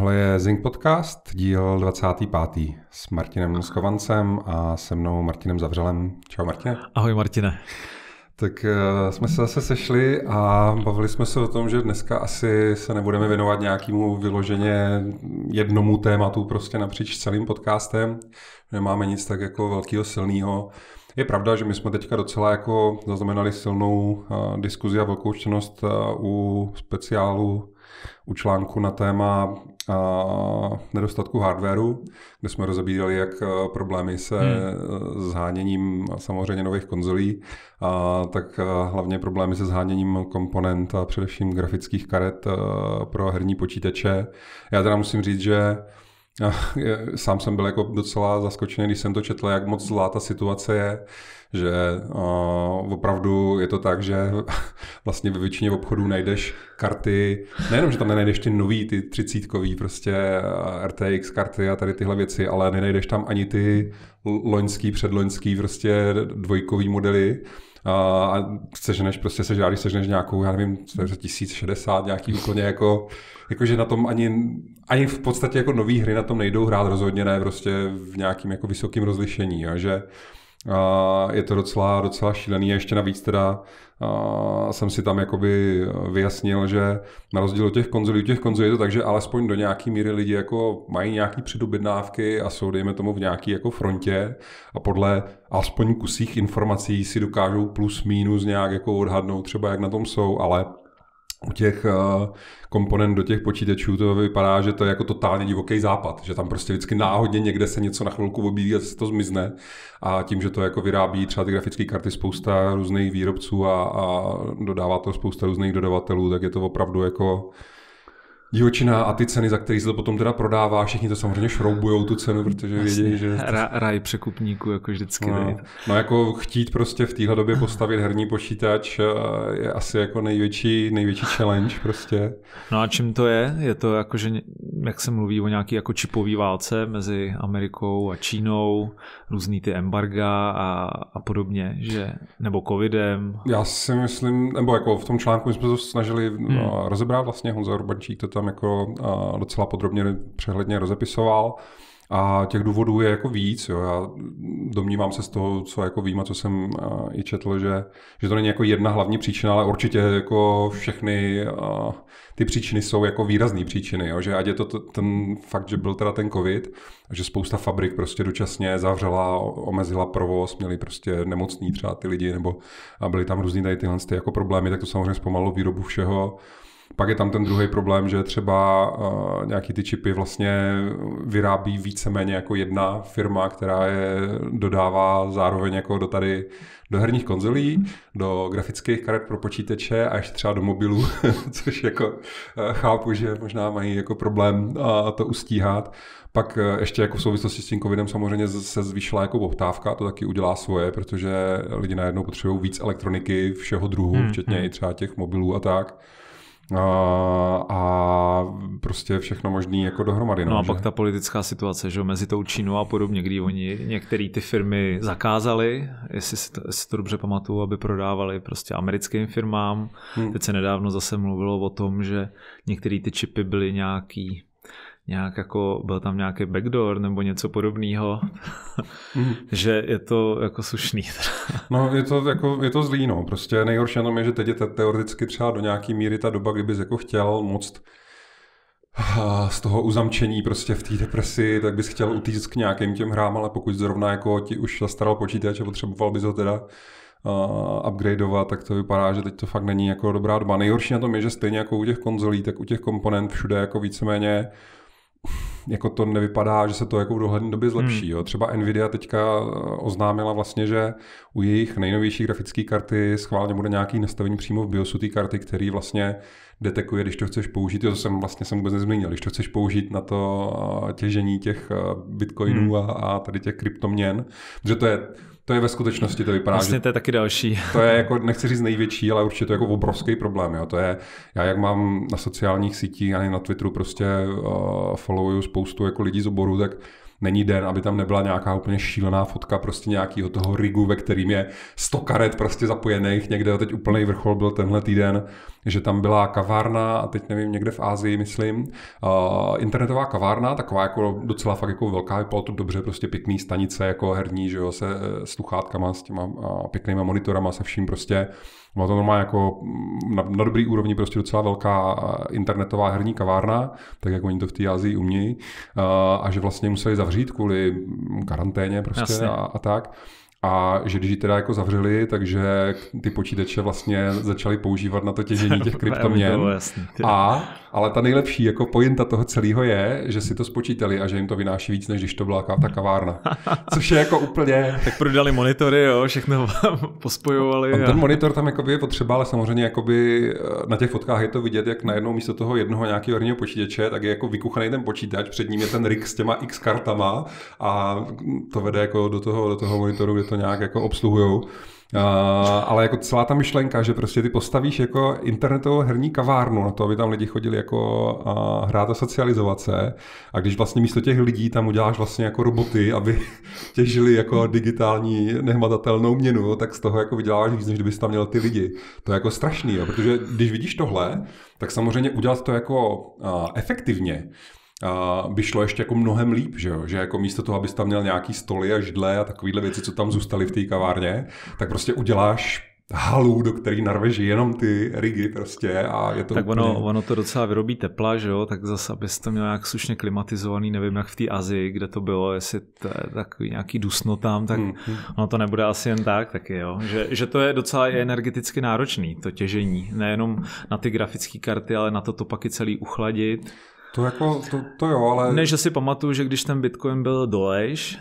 Tohle je Zing Podcast, díl 25. s Martinem Skovancem a se mnou Martinem Zavřelem. Čau Martine. Ahoj Martine. Tak uh, jsme se zase sešli a bavili jsme se o tom, že dneska asi se nebudeme věnovat nějakému vyloženě jednomu tématu prostě napříč celým podcastem. Nemáme nic tak jako velkého silného. Je pravda, že my jsme teďka docela jako zaznamenali silnou uh, diskuzi a velkou čtenost uh, eh, u speciálu u článku na téma a, nedostatku hardwareu, kde jsme rozebírali, jak e, problémy se hmm. E, zháněním samozřejmě nových konzolí, a, tak a, e, hlavně problémy se zháněním komponent a především grafických karet a, pro herní počítače. Já teda musím říct, že a, sám jsem byl jako docela zaskočený, když jsem to četl, jak moc zlá ta situace je že uh, opravdu je to tak, že vlastně ve většině obchodů najdeš karty, nejenom, že tam nenajdeš ty nový, ty třicítkový prostě RTX karty a tady tyhle věci, ale nenajdeš tam ani ty loňský, předloňský prostě dvojkový modely, a, sežneš prostě prostě sežádíš, sežneš nějakou, já nevím, 1060, nějaký úplně jako, jakože na tom ani, ani v podstatě jako nové hry na tom nejdou hrát rozhodně ne, prostě v nějakým jako vysokým rozlišení, jo, že a je to docela, docela šílený a ještě navíc teda a jsem si tam jakoby vyjasnil, že na rozdíl od těch konzolí, u těch konzolí je to tak, že alespoň do nějaký míry lidi jako mají nějaký předobjednávky a jsou dejme tomu v nějaký jako frontě a podle alespoň kusích informací si dokážou plus minus nějak jako odhadnout třeba jak na tom jsou, ale u těch eh, komponent do těch počítačů to vypadá, že to je jako totálně divoký západ, že tam prostě vždycky náhodně někde se něco na chvilku objeví a se to zmizne a tím, že to jako vyrábí třeba ty grafické karty spousta různých výrobců a, a dodává to spousta různých dodavatelů, tak je to opravdu jako divočina a ty ceny, za které se to potom teda prodává, všichni to samozřejmě šroubujou tu cenu, protože vlastně, vědí, že... Ra, raj překupníků, jako vždycky. No, no jako chtít prostě v téhle době postavit herní počítač eh, je asi jako největší, největší challenge prostě. No a čím to je? Je to jako, že jak se mluví o nějaký jako čipový válce mezi Amerikou a Čínou, různý ty embarga a, a podobně, že nebo covidem. Já si myslím, nebo jako v tom článku jsme se snažili hmm. No, rozebrat vlastně, Honza Urbančík to tam jako docela podrobně přehledně rozepisoval. A těch důvodů je jako víc. Jo. Já domnívám se z toho, co jako vím a co jsem eh, i četl, že, že to není jako jedna hlavní příčina, ale určitě jako všechny eh, ty příčiny jsou jako výrazné příčiny. Jo. Že ať je to ten fakt, že byl teda ten covid, že spousta fabrik prostě dočasně zavřela, omezila provoz, měli prostě nemocný třeba ty lidi, nebo a byly tam různý tady tyhle ty jako problémy, tak to samozřejmě zpomalilo výrobu všeho. Pak je tam ten druhý problém, že třeba uh, nějaký ty čipy vlastně vyrábí víceméně jako jedna firma, která je dodává zároveň jako do tady do herních konzolí, do grafických karet pro počítače a ještě třeba do mobilů, což jako eh, chápu, že možná mají jako problém to ustíhat. Pak eh, ještě jako v souvislosti s tím covidem samozřejmě se zvýšila jako poptávka, to taky udělá svoje, protože lidi najednou potřebují víc elektroniky všeho druhu, hmm, včetně hmm. i třeba těch mobilů a tak a, a prostě všechno možný jako dohromady. No, no a že? pak ta politická situace, že mezi tou Čínou a podobně, kdy oni některé ty firmy zakázali, jestli si to, jestli to dobře pamatuju, aby prodávali prostě americkým firmám. Hmm. Teď se nedávno zase mluvilo o tom, že některé ty čipy byly nějaký nějak jako byl tam nějaký backdoor nebo něco podobného, mm. že je to jako sušný. no je to, jako, je to zlý, no. Prostě nejhorší na tom je, že teď je te, teoreticky třeba do nějaký míry ta doba, kdybys jako chtěl moc z toho uzamčení prostě v té depresi, tak bys chtěl utíct k nějakým těm hrám, ale pokud zrovna jako ti už zastaral počítač a potřeboval bys ho teda uh, upgradeovat, tak to vypadá, že teď to fakt není jako dobrá doba. Nejhorší na tom je, že stejně jako u těch konzolí, tak u těch komponent všude jako víceméně jako to nevypadá, že se to jako v dohledné době hmm. zlepší. Hmm. Jo. Třeba Nvidia teďka eh, oznámila vlastně, že u jejich nejnovější grafické karty schválně bude nějaký nastavení přímo v BIOSu té karty, který vlastně detekuje, když to chceš použít, jo, to jsem vlastně jsem vůbec nezmínil, když to chceš použít na to eh, těžení těch eh, bitcoinů hmm. a, a tady těch kryptoměn, protože to je to je ve skutečnosti, to vypadá. Vlastně že to je taky další. To je jako, nechci říct největší, ale určitě to je jako obrovský problém. Jo. To je, já jak mám na sociálních sítích, ani na Twitteru prostě uh, followuju spoustu jako lidí z oboru, tak není den, aby tam nebyla nějaká úplně šílená fotka prostě nějakého toho rigu, ve kterým je 100 karet prostě zapojených. Někde teď úplný vrchol byl tenhle týden, že tam byla kavárna, a teď nevím, někde v Ázii, myslím, uh, internetová kavárna, taková jako docela fakt jako velká, vypadalo to dobře, prostě pěkný stanice jako herní, že jo, se e, sluchátkama, s těma uh, pěknýma monitorama, se vším prostě byla to normálně jako mm, na, na dobrý úrovni prostě docela velká internetová herní kavárna, tak jak oni to v té Azii umějí, a, a že vlastně museli zavřít kvůli mm, karanténě prostě a, a tak a že když ji teda jako zavřeli, takže ty počítače vlastně začali používat na to těžení těch kryptoměn. a, ale ta nejlepší jako pointa toho celého je, že si to spočítali a že jim to vynáší víc, než když to byla ta kavárna. Což je jako úplně... tak prodali monitory, jo, všechno pospojovali. A... Ten monitor tam jako je potřeba, ale samozřejmě jakoby eh, na těch fotkách je to vidět, jak najednou místo toho jednoho nějakého herního počítače, tak je jako vykuchaný ten počítač, před ním je ten rig s těma X kartama a to vede jako do toho, do toho monitoru, kde to nějak jako obsluhujou. Uh, ale jako celá ta myšlenka, že prostě ty postavíš jako internetovou herní kavárnu na to, aby tam lidi chodili jako uh, hrát a socializovat se a když vlastně místo těch lidí tam uděláš vlastně jako roboty, aby těžili jako digitální nehmatatelnou měnu, tak z toho jako vyděláváš víc, než kdybys tam měl ty lidi. To je jako strašný, jo, protože když vidíš tohle, tak samozřejmě udělat to jako uh, efektivně, by šlo ještě jako mnohem líp, že, jo? že jako místo toho, abys tam měl nějaký stoly a židle a takovéhle věci, co tam zůstaly v té kavárně, tak prostě uděláš halu, do který narveš jenom ty rigy prostě a je to Tak úplně... ono, ono to docela vyrobí tepla, že jo, tak zase, abyste to měl nějak slušně klimatizovaný, nevím jak v té Azii, kde to bylo, jestli to je takový nějaký dusno tam, tak mm-hmm. ono to nebude asi jen tak, taky jo, že, že to je docela i energeticky náročný, to těžení, nejenom na ty grafické karty, ale na to to pak i celý uchladit. To jako, to, to jo, ale... Ne, že si pamatuju, že když ten Bitcoin byl dolejš,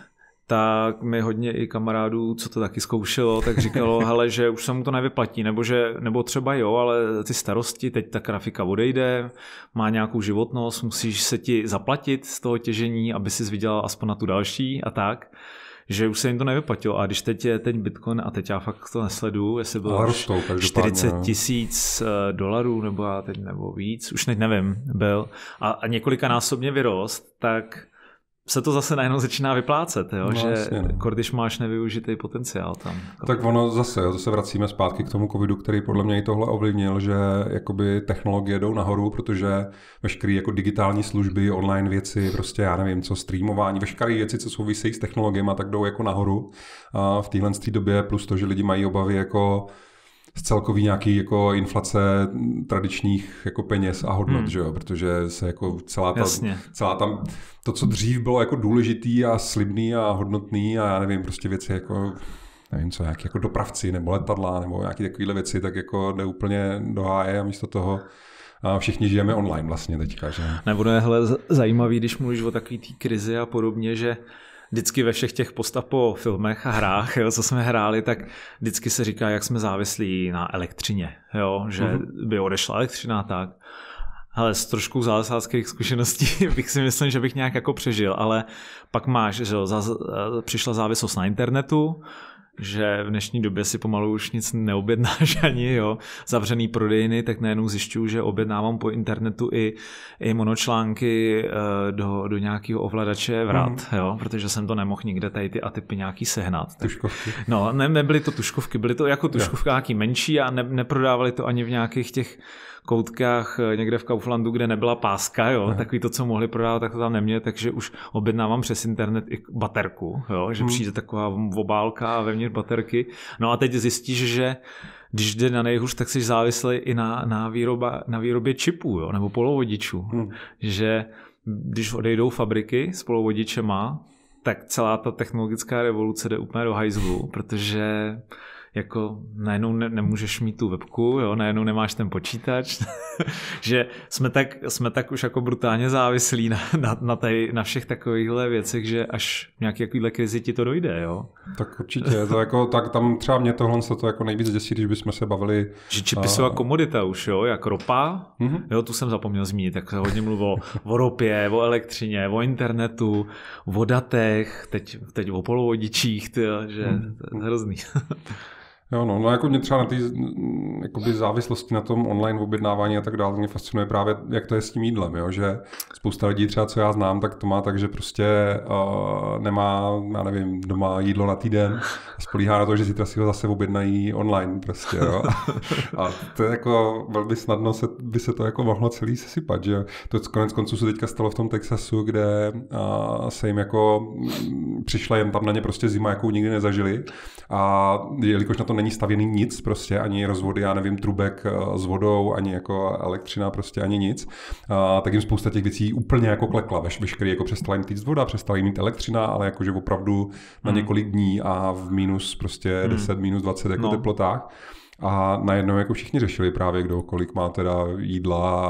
tak mi hodně i kamarádů, co to taky zkoušelo, tak říkalo, hele, že už se mu to nevyplatí, nebo, že, nebo třeba jo, ale ty starosti, teď ta grafika odejde, má nějakou životnost, musíš se ti zaplatit z toho těžení, aby si vydělal aspoň na tu další a tak že už se jim to nevyplatilo. A když teď je teď Bitcoin, a teď já fakt to nesledu, jestli bylo rostou, 40 no. tisíc eh, dolarů nebo, já teď, nebo víc, už teď nevím, byl, a, a několika násobně vyrost, tak se to zase najednou začíná vyplácet, jo? No, že jasně, no. Jako když máš nevyužitý potenciál tam. Tak ono zase, jo, zase vracíme zpátky k tomu covidu, který podle mě i tohle ovlivnil, že jakoby technologie jdou nahoru, protože veškeré jako digitální služby, online věci, prostě já nevím, co streamování, veškeré věci, co souvisejí s technologiemi, tak jdou jako nahoru a v téhle době, plus to, že lidi mají obavy jako z celkový nějaký jako inflace tradičních jako peněz a hodnot, hmm. že jo? protože se jako celá ta, Jasně. celá tam, to, co dřív bylo jako důležitý a slibný a hodnotný a já nevím, prostě věci jako nevím co, nějaký jako dopravci nebo letadla nebo nějaké takovéhle věci, tak jako jde úplně do háje a místo toho a všichni žijeme online vlastně teďka. Že? Nebo je hele, zajímavý, když mluvíš o takové té krizi a podobně, že vždycky ve všech těch postapo filmech a hrách, jo, co jsme hráli, tak vždycky se říká, jak jsme závislí na elektřině, jo, že mm-hmm. by odešla elektřina tak. Ale s trošku zálesáckých zkušeností bych si myslel, že bych nějak jako přežil, ale pak máš, že jo, přišla závislost na internetu, že v dnešní době si pomalu už nic neobjednáš ani, jo, zavřený prodejny, tak najednou zjišťuju, že objednávám po internetu i, i monočlánky eh, do, do nějakého ovladače vrat, mm. jo, protože jsem to nemohl nikde tady ty atypy nějaký sehnat. Tak, tuškovky. No, ne, nebyly to tuškovky, byly to jako tuškovky nějaký menší a ne, neprodávali to ani v nějakých těch koutkách eh, někde v Kauflandu, kde nebyla páska, jo, no. takový to, co mohli prodávat, tak to tam neměli, takže už objednávám přes internet i baterku, jo, že hmm. přijde taková obálka a vevnitř baterky. No a teď zjistíš, že když jde na nejhůř, tak jsi závislý i na, na, výroba, na výrobě čipů jo, nebo polovodičů. Hmm. Že když odejdou fabriky s polovodičema, tak celá ta technologická revoluce jde úplně do hajzlu, protože jako najednou ne, nemůžeš mít tu webku, jo, najednou nemáš ten počítač, že jsme tak, jsme tak už jako brutálně závislí na, na, na, tady, na všech takovýchhle věcech, že až v nějaké takovýhle krizi ti to dojde, jo. Tak určitě, to jako, tak tam třeba mě tohle se to jako nejvíc děsí, když bychom se bavili. Že čipisová a... Eh, komodita už, jo, jak ropa, mm-hmm. jo, tu jsem zapomněl zmínit, tak se hodně mluvilo o ropě, o elektřině, o internetu, o datech, teď, teď o polovodičích, tyjo, že mm-hmm. hrozný. Jo, no, no jako mě třeba na té jakoby závislosti na tom online objednávání a tak dále, mě fascinuje právě, jak to je s tím jídlem, jo? že spousta lidí třeba, co já znám, tak to má tak, že prostě uh, nemá, já nevím, doma jídlo na týden, spolíhá na to, že zítra si ho zase objednají online prostě, jo? A to je jako velmi snadno se, by se to jako mohlo celý sesypat, že To konec konců se teďka stalo v tom Texasu, kde uh, se jim jako mm, přišla jen tam na ně prostě zima, jakou nikdy nezažili a jelikož na to není stavěný nic prostě, ani rozvody, já nevím, trubek eh, s vodou, ani jako elektřina prostě, ani nic, a, tak jim spousta těch věcí úplně jako klekla, veš, veškerý jako přestala jim týct voda, přestala jim mít elektřina, ale jakože opravdu na hmm. několik dní a v minus prostě hmm. 10, minus 20 jako no. teplotách. A najednou jako všichni řešili právě, kdo kolik má teda jídla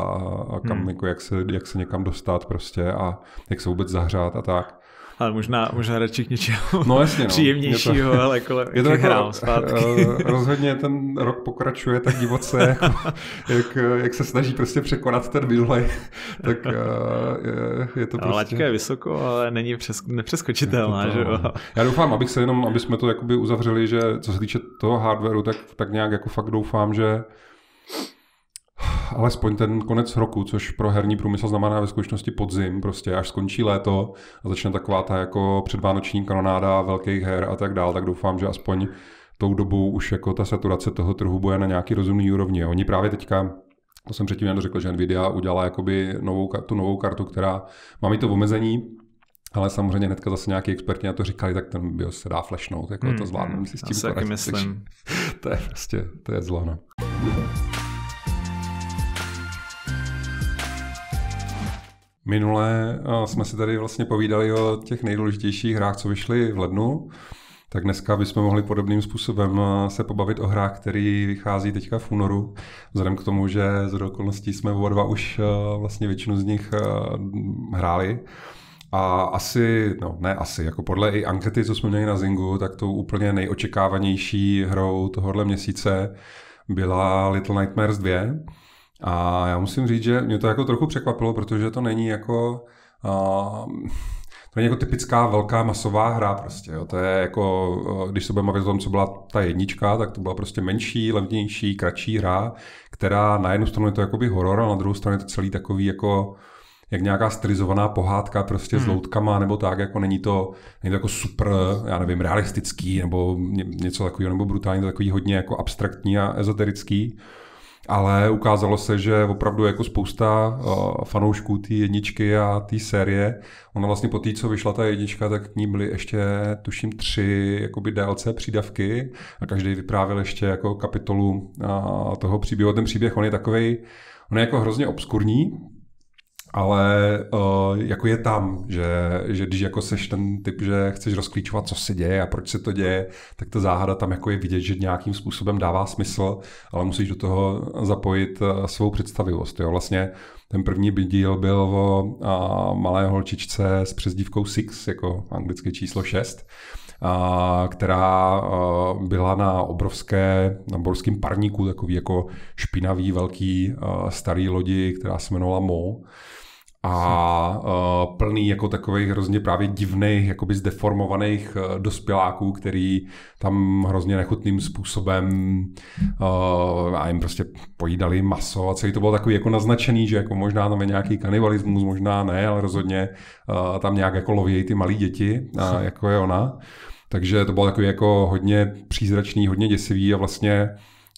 a kam, hmm. jako jak, se, jak se někam dostat prostě a jak se vůbec zahřát a tak ale možná, možná radši k něčemu no, jasně, no. příjemnějšího, to, ale kolem je to jako, hrál zpátky. Eh, rozhodně ten rok pokračuje tak divoce, jako, jak, jak, se snaží prostě překonat ten výlej, tak eh, je, je to prostě... Laťka je vysoko, ale není přes, nepřeskočitelná, to, to, že jo? No. Já doufám, abych se jenom, aby jsme to jakoby uzavřeli, že co se týče toho hardwareu, tak, tak nějak jako fakt doufám, že alespoň ten konec roku, což pro herní průmysl znamená ve skutečnosti podzim, prostě až skončí léto a začne taková ta jako předvánoční kanonáda velkých her a tak dál, tak doufám, že aspoň tou dobu už jako ta saturace toho trhu bude na nějaký rozumný úrovni. Oni právě teďka to jsem předtím jenom řekl, že Nvidia udělala jakoby novou, tu novou kartu, která má mít to omezení, ale samozřejmě hnedka zase nějaký experti na to říkali, tak ten BIOS se dá flashnout, jako hmm, to zvládneme si s tím. Já se myslím. to je prostě, to je zlo, no. Minule eh, jsme si tady vlastně povídali o těch nejdůležitějších hrách, co vyšly v lednu, tak dneska bychom mohli podobným způsobem eh, se pobavit o hrách, který vychází teďka v únoru, vzhledem k tomu, že z okolností jsme oba dva už eh, vlastně většinu z nich hráli. A asi, no ne asi, jako podle i ankety, co jsme měli na Zingu, tak tou úplně nejočekávanější hrou tohohle měsíce byla Little Nightmares 2, a já musím říct, že mě to jako trochu překvapilo, protože to není jako... Uh, to není jako typická velká masová hra prostě, jo. to je jako, když se budeme o tom, co byla ta jednička, tak to byla prostě menší, levnější, kratší hra, která na jednu stranu je to jakoby horor, a na druhou stranu je to celý takový jako, jak nějaká stylizovaná pohádka prostě hmm. s loutkama nebo tak, jako není to, není to jako super, já nevím, realistický nebo něco takového, nebo brutální, to takový hodně jako abstraktní a ezoterický ale ukázalo se, že opravdu jako spousta eh, fanoušků té jedničky a té série, ona vlastně po té, co vyšla ta jednička, tak k ní byly ještě, tuším, tři jakoby DLC přídavky a každý vyprávěl ještě jako kapitolu eh, toho příběhu. Ten příběh, on je takovej, on je jako hrozně obskurní, ale uh, jako je tam, že, že když jako seš ten typ, že chceš rozklíčovat, co se děje a proč se to děje, tak ta záhada tam jako je vidět, že nějakým způsobem dává smysl, ale musíš do toho zapojit uh, svou představivost. Jo? Vlastně ten první díl byl o uh, malé holčičce s přezdívkou Six, jako anglické číslo 6, a, která a, eh, byla na obrovské, na obrovském parníku, takový jako špinavý, velký, a, starý lodi, která se jmenovala Mo a e, plný jako takových hrozně právě divných, jakoby zdeformovaných e, dospěláků, který tam hrozně nechutným způsobem a e, jim prostě pojídali maso a celý to bylo takový jako naznačený, že jako možná tam je nějaký kanibalismus, možná ne, ale rozhodně tam nějak jako lovějí ty malí děti, a hm. jako je ona. Takže to bylo takový jako hodně přízračný, hodně děsivý a vlastně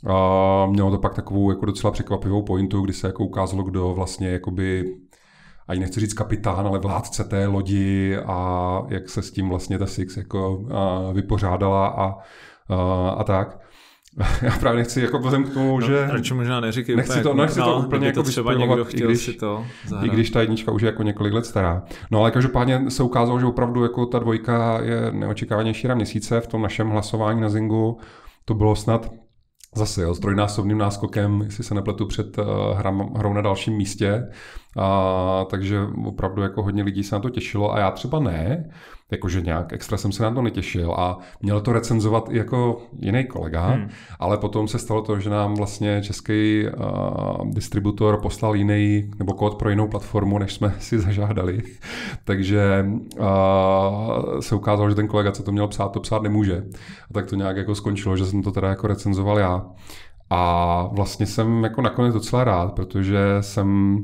a mělo to pak takovou jako docela překvapivou pointu, kdy se jako ukázalo, kdo vlastně jakoby ani nechci říct kapitán, ale vládce té lodi a jak se s tím vlastně ta Six jako vypořádala a, a, a tak. Já právě nechci, jako vzhledem k tomu, no, že... Radši možná neříkej nechci úplně, to, nechci jako no, to úplně jako to třeba někdo chtěl i když, si to zahrát. I když ta jednička už je jako několik let stará. No ale každopádně se ukázalo, že opravdu jako ta dvojka je neočekávaně šíra měsíce v tom našem hlasování na Zingu. To bylo snad zase jo, s trojnásobným náskokem, jestli se nepletu před uh, hram, hrou na dalším místě. A, takže opravdu jako hodně lidí se na to těšilo a já třeba ne, jakože nějak extra jsem se na to netěšil a měl to recenzovat i jako jiný kolega, hmm. ale potom se stalo to, že nám vlastně český uh, distributor poslal jiný nebo kód pro jinou platformu, než jsme si zažádali, takže uh, se ukázalo, že ten kolega, co to měl psát, to psát nemůže. A tak to nějak jako skončilo, že jsem to teda jako recenzoval já. A vlastně jsem jako nakonec docela rád, protože jsem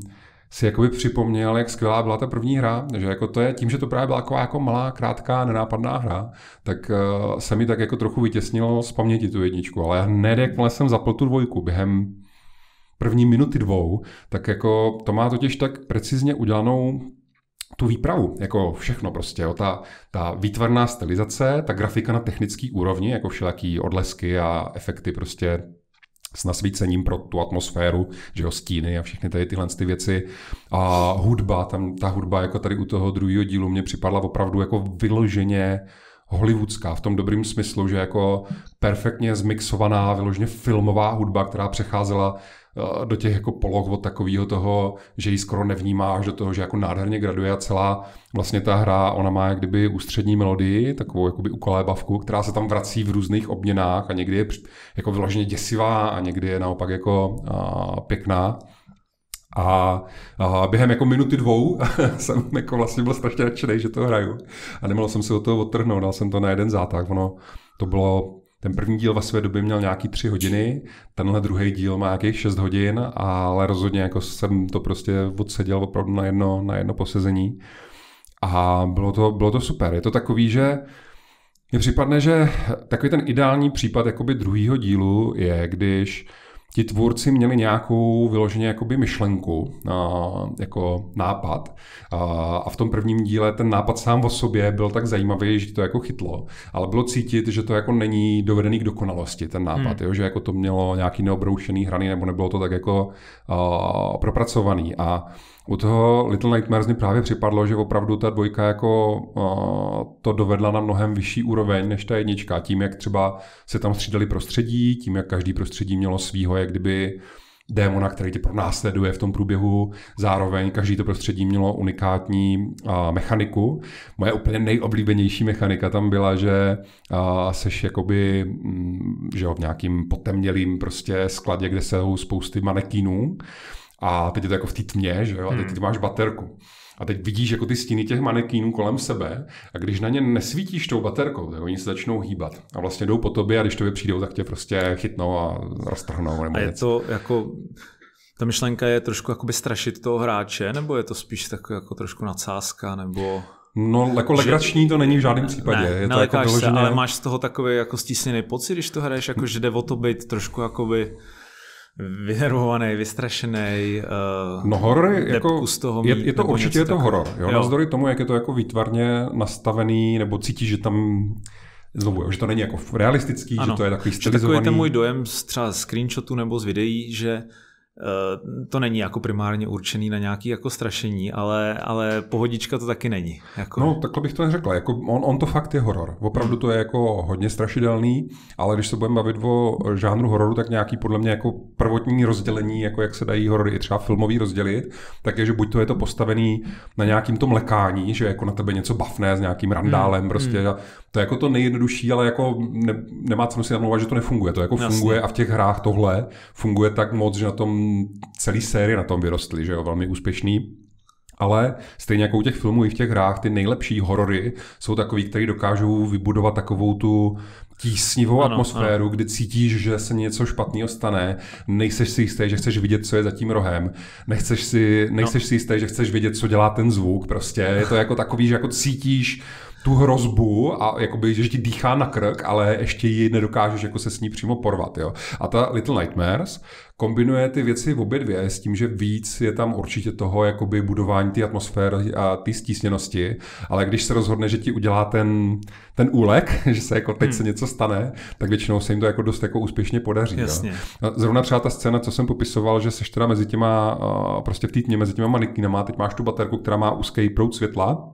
si jakoby připomněl, jak skvělá byla ta první hra, že jako to je, tím, že to právě byla taková jako malá, krátká, nenápadná hra, tak uh, se mi tak jako trochu vytěsnilo z paměti tu jedničku, ale hned jakmile jsem zapl tu dvojku během první minuty dvou, tak jako to má totiž tak precizně udělanou tu výpravu, jako všechno prostě, jo, ta, ta výtvarná stylizace, ta grafika na technický úrovni, jako všelaký odlesky a efekty prostě s nasvícením pro tu atmosféru, že jo, stíny a všechny tady tyhle ty věci. A hudba, tam ta hudba jako tady u toho druhého dílu mě připadla opravdu jako vyloženě uh, hollywoodská, v tom dobrým smyslu, že jako perfektně zmixovaná, vyloženě filmová hudba, která přecházela eh, do těch jako poloh od takového toho, že ji skoro nevnímáš, do toho, že jako nádherně graduje a celá vlastně ta hra, ona má jak kdyby ústřední melodii, takovou jakoby ukolébavku, která se tam vrací v různých obměnách a někdy je jako vyloženě děsivá a někdy je naopak jako a, eh, pěkná. A, a během jako minuty dvou jsem jako vlastně byl strašně nadšený, že to hraju. A nemohl jsem se od toho odtrhnout, dal jsem to na jeden zátah. Ono to bylo ten první díl ve své době měl nějaký tři hodiny, tenhle druhý díl má nějakých šest hodin, ale rozhodně jako jsem to prostě odseděl opravdu na jedno, na jedno posezení. A bylo to, bylo to super. Je to takový, že mně připadne, že takový ten ideální případ jakoby druhého dílu je, když ti tvůrci měli nějakou vyloženě jakoby myšlenku, jako nápad. A v tom prvním díle ten nápad sám o sobě byl tak zajímavý, že to jako chytlo. Ale bylo cítit, že to jako není dovedený k dokonalosti, ten nápad. Hmm. Jo? Že jako to mělo nějaký neobroušený hrany, nebo nebylo to tak jako propracovaný. A u toho Little Nightmares mi právě připadlo, že opravdu ta dvojka jako uh, to dovedla na mnohem vyšší úroveň než ta jednička. Tím, jak třeba se tam střídali prostředí, tím, jak každý prostředí mělo svýho, jak kdyby démona, který tě pronásleduje v tom průběhu. Zároveň každý to prostředí mělo unikátní a, mechaniku. Moje úplně nejoblíbenější mechanika tam byla, že a, seš jakoby m, mm, že jo, v nějakým potemnělým prostě skladě, kde jsou spousty manekínů a teď je to jako v té tmě, že jo, a teď hmm. ty máš baterku. A teď vidíš jako ty stíny těch manekínů kolem sebe a když na ně nesvítíš tou baterkou, tak oni se začnou hýbat a vlastně jdou po tobě a když tobě přijdou, tak tě prostě chytnou a roztrhnou. Nebo a je něco. to jako, ta myšlenka je trošku jakoby strašit toho hráče, nebo je to spíš tak jako trošku nadsázka, nebo... No, jako že... legrační to není v žádném případě. Ne, je to jako se, ale máš z toho takový jako stísněný pocit, když to hraješ, jako že jde o to být trošku jakoby vynervovaný, vystrašený. Uh, no horor je, jako, z toho mít, je, je to určitě je to horor. Jo? Jo. tomu, jak je to jako výtvarně nastavený, nebo cítí, že tam znovu, že to není jako realistický, ano. že to je takový stylizovaný. Takový ten můj dojem z třeba screenshotu nebo z videí, že Eh, to není jako primárně určený na nějaký jako strašení, ale, ale pohodička to taky není. Jako... No, takhle bych to neřekl. Jako on, on to fakt je horor. Opravdu to je jako hodně strašidelný, ale když se budeme bavit o žánru hororu, tak nějaký podle mě jako prvotní rozdělení, jako jak se dají horory i třeba filmový rozdělit, tak je, že buď to je to postavený na nějakým tom lekání, že jako na tebe něco bafné s nějakým randálem hmm. prostě. A hmm. To je jako to nejjednodušší, ale jako ne, nemá cenu si namlouvat, že to nefunguje. To jako Jasně. funguje a v těch hrách tohle funguje tak moc, že na tom celý série na tom vyrostly, že jo, velmi úspěšný. Ale stejně jako u těch filmů i v těch hrách, ty nejlepší horory jsou takový, který dokážou vybudovat takovou tu tísnivou ano, atmosféru, ano. kdy cítíš, že se něco špatného stane, nejseš si jistý, že chceš vidět, co je za tím rohem, nechceš si, nejseš no. si jistý, že chceš vidět, co dělá ten zvuk, prostě je to jako takový, že jako cítíš tu hrozbu a jakoby, že ti dýchá na krk, ale ještě ji nedokážeš jako se s ní přímo porvat. Jo? A ta Little Nightmares kombinuje ty věci v obě dvě s tím, že víc je tam určitě toho jakoby budování té atmosféry a té stísněnosti, ale když se rozhodne, že ti udělá ten, ten úlek, že se jako teď hmm. se něco stane, tak většinou se jim to jako dost jako úspěšně podaří. Jasně. Jo. Zrovna třeba ta scéna, co jsem popisoval, že seš teda mezi těma, prostě v týdně mezi těma manikýnama, teď máš tu baterku, která má úzký prout světla,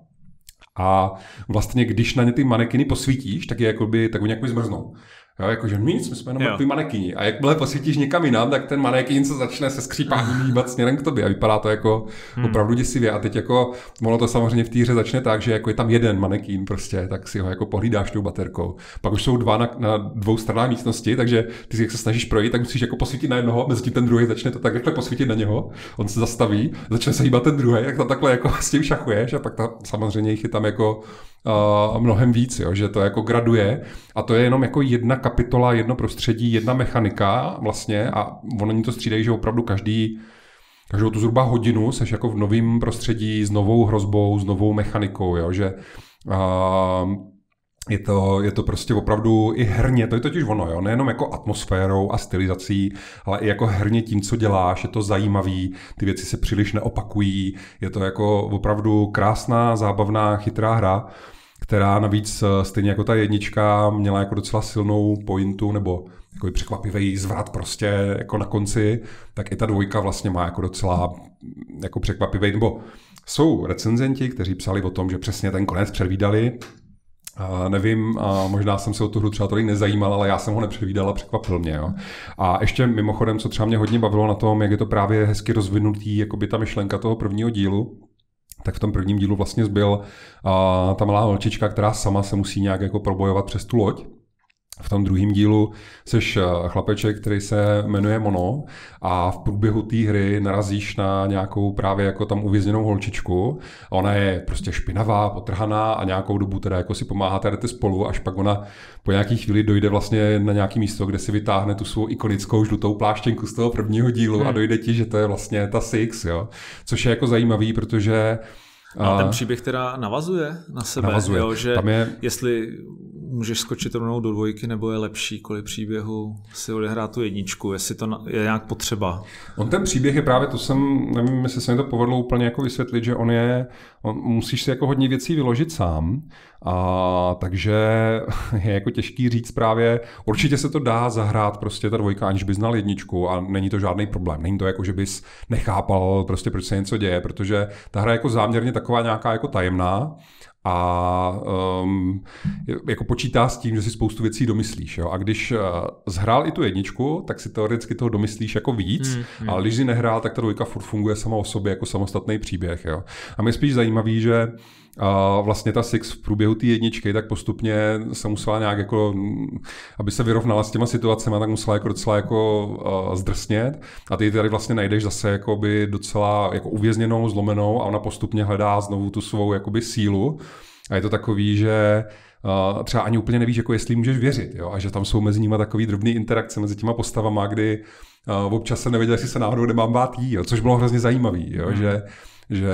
a vlastně, když na ně ty manekiny posvítíš, tak je jakoby, tak oni jakoby zmrznou. Jo, jakože nic, my jsme jenom jo. ty manekýni. A jakmile posvětíš někam jinam, tak ten manekýn se začne se skřípáním hýbat ah. směrem k tobě a vypadá to jako hmm. opravdu děsivě. A teď jako, ono to samozřejmě v týře začne tak, že jako je tam jeden manekýn prostě, tak si ho jako pohlídáš tou baterkou. Pak už jsou dva na, na dvou stranách místnosti, takže ty, jak se snažíš projít, tak musíš jako posvítit na jednoho, mezi tím ten druhý začne to tak rychle posvítit na něho, on se zastaví, začne se hýbat ten druhý, jak tam takhle jako s tím šachuješ a pak ta, samozřejmě jich je tam jako mnohem víc, jo, že to jako graduje a to je jenom jako jedna kapitola, jedno prostředí, jedna mechanika vlastně a oni to střídají, že opravdu každý každou tu zhruba hodinu seš jako v novém prostředí s novou hrozbou, s novou mechanikou, jo, že a, je to, je to prostě opravdu i herně, to je totiž ono, jo? nejenom jako atmosférou a stylizací, ale i jako herně tím, co děláš, je to zajímavý, ty věci se příliš neopakují, je to jako opravdu krásná, zábavná, chytrá hra která navíc eh, stejně jako ta jednička měla jako docela silnou pointu nebo jako překvapivý zvrat prostě jako na konci, tak i ta dvojka vlastně má jako docela mm, jako překvapivý, nebo jsou recenzenti, kteří psali o tom, že přesně ten konec předvídali, a nevím, a možná jsem se o tu hru třeba tolik nezajímal, ale já jsem ho nepředvídal a překvapil mě. Jo. A ještě mimochodem, co třeba mě hodně bavilo na tom, jak je to právě hezky rozvinutý, jako by ta myšlenka toho prvního dílu, tak v tom prvním dílu vlastně zbyl uh, ta malá holčička, která sama se musí nějak jako probojovat přes tu loď v tom druhém dílu jsi eh, chlapeček, který se jmenuje Mono a v průběhu té hry narazíš na nějakou právě jako tam uvězněnou holčičku a ona je prostě špinavá, potrhaná a nějakou dobu teda jako si tady jdete spolu, až pak ona po nějaký chvíli dojde vlastně na nějaký místo, kde si vytáhne tu svou ikonickou žlutou pláštěnku z toho prvního dílu hmm. a dojde ti, že to je vlastně ta Six, jo? což je jako zajímavý, protože a ten eh, příběh teda navazuje na sebe, navazuje. Jo, že tam je... jestli můžeš skočit rovnou do dvojky, nebo je lepší kvůli příběhu si odehrát tu jedničku, jestli to je nějak potřeba? On ten příběh je právě, to jsem, nevím, jestli se mi to povedlo úplně jako vysvětlit, že on je, on, musíš si jako hodně věcí vyložit sám, a takže je jako těžký říct právě, určitě se to dá zahrát prostě ta dvojka, aniž bys znal jedničku a není to žádný problém. Není to jako, že bys nechápal prostě, proč se něco děje, protože ta hra je jako záměrně taková nějaká jako tajemná, a um, jako počítá s tím, že si spoustu věcí domyslíš. Jo? A když uh, zhrál i tu jedničku, tak si teoreticky toho domyslíš jako víc, mm, mm. ale když si nehrál, tak ta dvojka furt funguje sama o sobě jako samostatný příběh. Jo? A mě spíš zajímavý, že uh, a vlastně ta Six v průběhu té jedničky tak postupně se musela nějak jako, mm, aby se vyrovnala s těma situacemi, tak musela jako docela jako uh, zdrsnět. A ty tady vlastně najdeš zase jako by docela jako uvězněnou, zlomenou a ona postupně hledá znovu tu svou jakoby sílu. A je to takový, že Eh, třeba ani úplně nevíš, jako jestli můžeš věřit, jo, a že tam jsou mezi nimi takový drobný interakce mezi těma postavama, kdy uh, občas se nevěděl, jestli se náhodou nemám bát jí, jo, což bylo hrozně zajímavý, jo, hmm. že že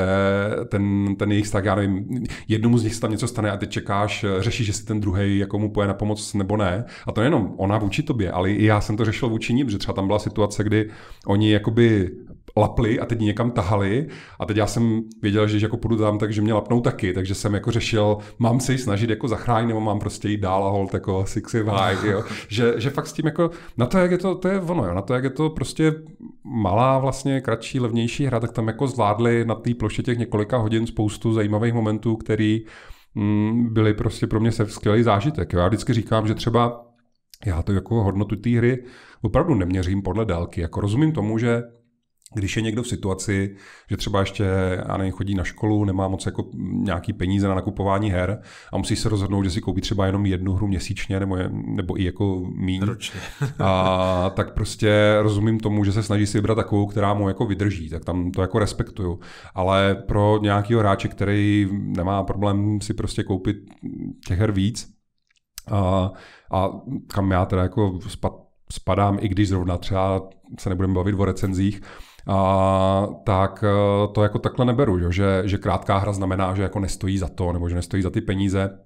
ten, ten jejich vztah, já nevím, jednomu z nich se tam něco stane a ty čekáš, eh, řešíš, jestli ten druhý jako mu poje na pomoc nebo ne. A to nejenom ona vůči tobě, ale i já jsem to řešil vůči ním, že třeba tam byla situace, kdy oni jakoby lapli a teď někam tahali a teď já jsem věděl, že když jako půjdu tam, takže mě lapnou taky, takže jsem jako řešil, mám se ji snažit jako zachránit nebo mám prostě jít dál a hold jako six jo. Že, že fakt s tím jako, na to, jak je to, to je ono, jo, na to, jak je to prostě malá vlastně kratší, levnější hra, tak tam jako zvládli na té ploše těch několika hodin spoustu zajímavých momentů, který mm, byly prostě pro mě se skvělý zážitek. Jo. Já vždycky říkám, že třeba já to jako hodnotu té hry opravdu neměřím podle délky. Jako rozumím tomu, že když je někdo v situaci, že třeba ještě já nevím, chodí na školu, nemá moc jako nějaký peníze na nakupování her a musí se rozhodnout, že si koupí třeba jenom jednu hru měsíčně nebo, je, nebo i jako míň. a tak prostě rozumím tomu, že se snaží si vybrat takovou, která mu jako vydrží, tak tam to jako respektuju. Ale pro nějakého hráče, který nemá problém si prostě koupit těch her víc a, a kam já teda jako spad, spadám, i když zrovna třeba se nebudeme bavit o recenzích, a, tak e, to jako takhle neberu, že, že krátká hra znamená, že jako nestojí za to, nebo že nestojí za ty peníze,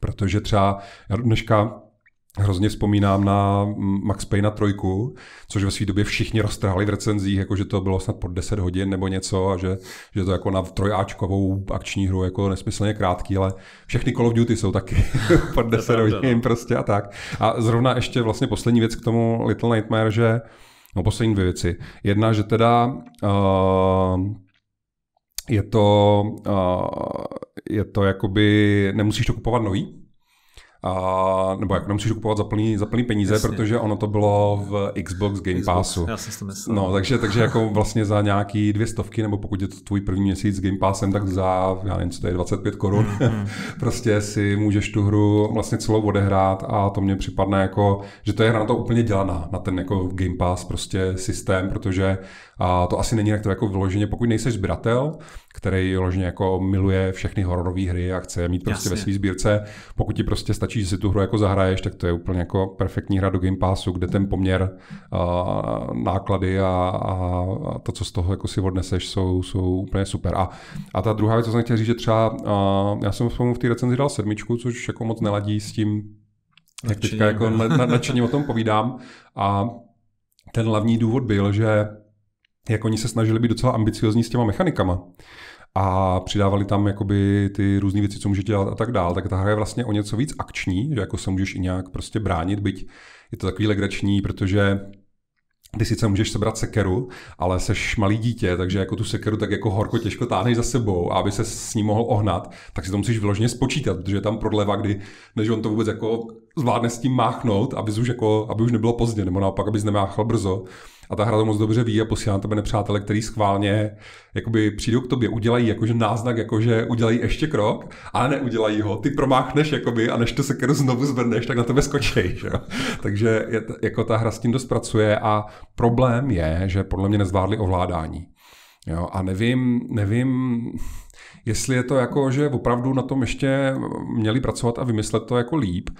protože třeba já dneška Hrozně vzpomínám na mm, Max Payne na trojku, což ve své době všichni roztrhali v recenzích, jako že to bylo snad pod 10 hodin nebo něco a že, že to jako na trojáčkovou akční hru jako nesmyslně krátký, ale všechny Call of Duty jsou taky pod 10 no. hodin prostě a tak. A zrovna ještě vlastně poslední věc k tomu Little Nightmare, že uh, No poslední dvě věci. Jedna, že teda uh, je to, uh, je to jakoby, nemusíš to kupovat nový, a, nebo jak nemusíš kupovat za plný, za plný peníze, Jasně. protože ono to bylo v Xbox Game Xbox. Passu. Já jsem to myslel. No, takže, takže jako vlastně za nějaký dvě stovky, nebo pokud je to tvůj první měsíc s Game Passem, tak za, já nevím, co to je, 25 korun, mm-hmm. prostě si můžeš tu hru vlastně celou odehrát a to mně připadne jako, že to je hra na to úplně dělaná, na ten jako Game Pass prostě systém, protože a to asi není to jako vyloženě, pokud nejseš sběratel, který vyloženě jako miluje všechny hororové hry a chce je mít prostě Jasně. ve své sbírce, pokud ti prostě stačí stačí, že si tu hru jako zahraješ, tak to je úplně jako perfektní hra do Game Passu, kde ten poměr a, náklady a, a, to, co z toho jako si odneseš, jsou, jsou úplně super. A, a ta druhá věc, co jsem chtěl říct, že třeba a, já jsem v té recenzi dal sedmičku, což jako moc neladí s tím, jak nadšením. teďka jako nadšeně o tom povídám. A ten hlavní důvod byl, že jak oni se snažili být docela ambiciozní s těma mechanikama a přidávali tam jakoby ty různé věci, co můžeš dělat a tak dál, tak ta hra je vlastně o něco víc akční, že jako se můžeš i nějak prostě bránit, byť je to takový legrační, protože ty sice můžeš sebrat sekeru, ale seš malý dítě, takže jako tu sekeru tak jako horko těžko táhneš za sebou a aby se s ním mohl ohnat, tak si to musíš vložně spočítat, protože je tam prodleva, kdy, než on to vůbec jako zvládne s tím máchnout, aby už, jako, aby už nebylo pozdě, nebo naopak, aby nemáchal brzo, a ta hra to moc dobře ví a posílá na tebe nepřátelé, který schválně jakoby přijdou k tobě, udělají jakože náznak, jakože udělají ještě krok, ale neudělají ho. Ty promáchneš jakoby a než to sekeru znovu zvedneš, tak na tebe skočí. Že? Takže je, jako ta hra s tím dost pracuje a problém je, že podle mě nezvládli ovládání. Jo, a nevím, nevím, jestli je to jako, že opravdu na tom ještě měli pracovat a vymyslet to jako líp,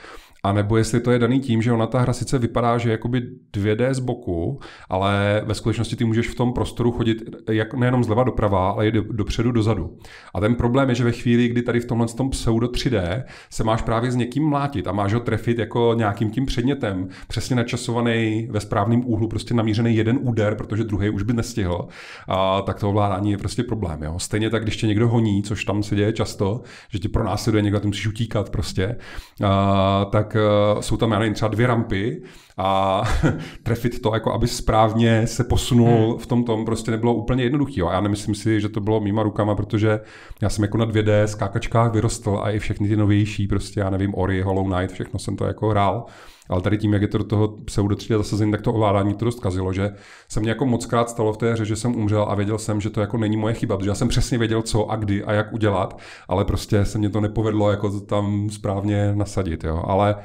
a nebo jestli to je daný tím, že ona ta hra sice vypadá, že je jakoby 2D z boku, ale ve skutečnosti ty můžeš v tom prostoru chodit jak, nejenom zleva doprava, ale i do, dopředu dozadu. A ten problém je, že ve chvíli, kdy tady v tomhle tom pseudo 3D se máš právě s někým mlátit a máš ho trefit jako nějakým tím předmětem, přesně načasovaný ve správném úhlu, prostě namířený jeden úder, protože druhý už by nestihl, a, tak to ovládání je prostě problém. Jo? Stejně tak, když tě někdo honí, což tam se děje často, že ti pronásleduje někdo, ty musíš utíkat prostě, a, tak Eh, jsou tam, já nevím, třeba dvě rampy a trefit to, jako aby správně se posunul hmm. v tom tom, prostě nebylo úplně jednoduchý. Jo. já nemyslím si, že to bylo mýma rukama, protože já jsem jako na 2D skákačkách vyrostl a i všechny ty novější, prostě já nevím, Ori, Hollow Knight, všechno jsem to jako hrál. Ale tady tím, jak je to do toho pseudo 3D zasazení, tak to ovládání to dost kazilo, že se mě jako mockrát stalo v té hře, že jsem umřel a věděl jsem, že to jako není moje chyba, protože já jsem přesně věděl, co a kdy a jak udělat, ale prostě se mě to nepovedlo jako to tam správně nasadit, jo. Ale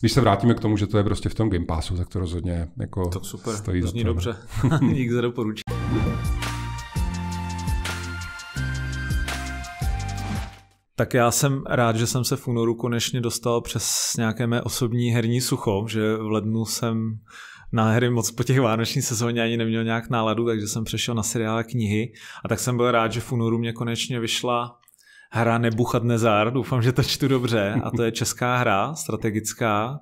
když se vrátíme k tomu, že to je prostě v tom Game Passu, tak to rozhodně jako to super, stojí to zní za to. dobře, dík za doporučení. Tak já jsem rád, že jsem se v únoru konečně dostal přes nějaké mé osobní herní sucho, že v lednu jsem na hry moc po těch vánoční sezóně ani neměl nějak náladu, takže jsem přešel na seriále knihy a tak jsem byl rád, že v únoru mě konečně vyšla hra Nebuchad Nezar, doufám, že to čtu dobře, a to je česká hra, strategická,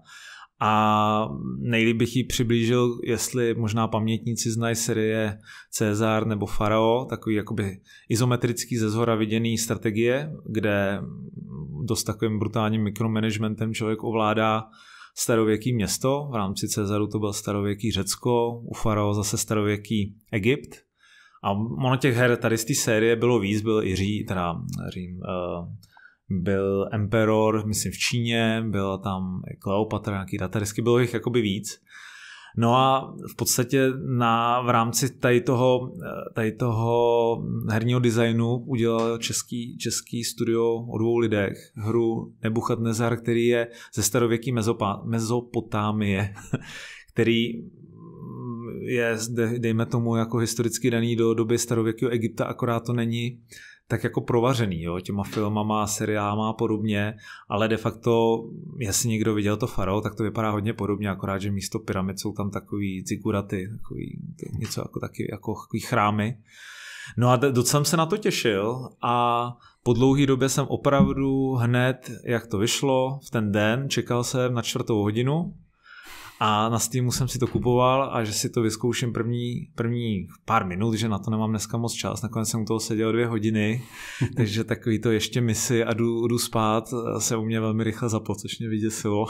a nejlíp bych ji přiblížil, jestli možná pamětníci znají série Cezar nebo Farao, takový jakoby izometrický ze zhora viděný strategie, kde dost takovým brutálním mikromanagementem člověk ovládá starověký město, v rámci Cezaru to byl starověký Řecko, u Farao zase starověký Egypt a ono těch her tady z té série bylo víc, byl i Řím, teda Řím, eh, byl Emperor, myslím v Číně, byla tam Kleopatra, nějaký datarisky, bylo jich jakoby víc. No a v podstatě na, v rámci tady toho, eh, tady toho herního designu udělal český, český studio o dvou lidech hru Nebuchadnezar, který je ze starověký Mezopotámie, který je, dejme tomu, jako historicky daný do doby starověkého Egypta, akorát to není tak jako provařený, jo, těma filmama, seriálama a podobně, ale de facto, jestli někdo viděl to Faro, tak to vypadá hodně podobně, akorát, že místo pyramid jsou tam takový ziguraty, takový něco jako taky, jako takový chrámy. No a docela jsem se na to těšil a po dlouhé době jsem opravdu hned, jak to vyšlo, v ten den, čekal jsem na čtvrtou hodinu, a na Steamu jsem si to kupoval a že si to vyzkouším první, první pár minut, že na to nemám dneska moc čas. Nakonec jsem u toho seděl dvě hodiny, takže takový to ještě misi a jdu, jdu spát se u mě velmi rychle zaplo, což mě vyděsilo.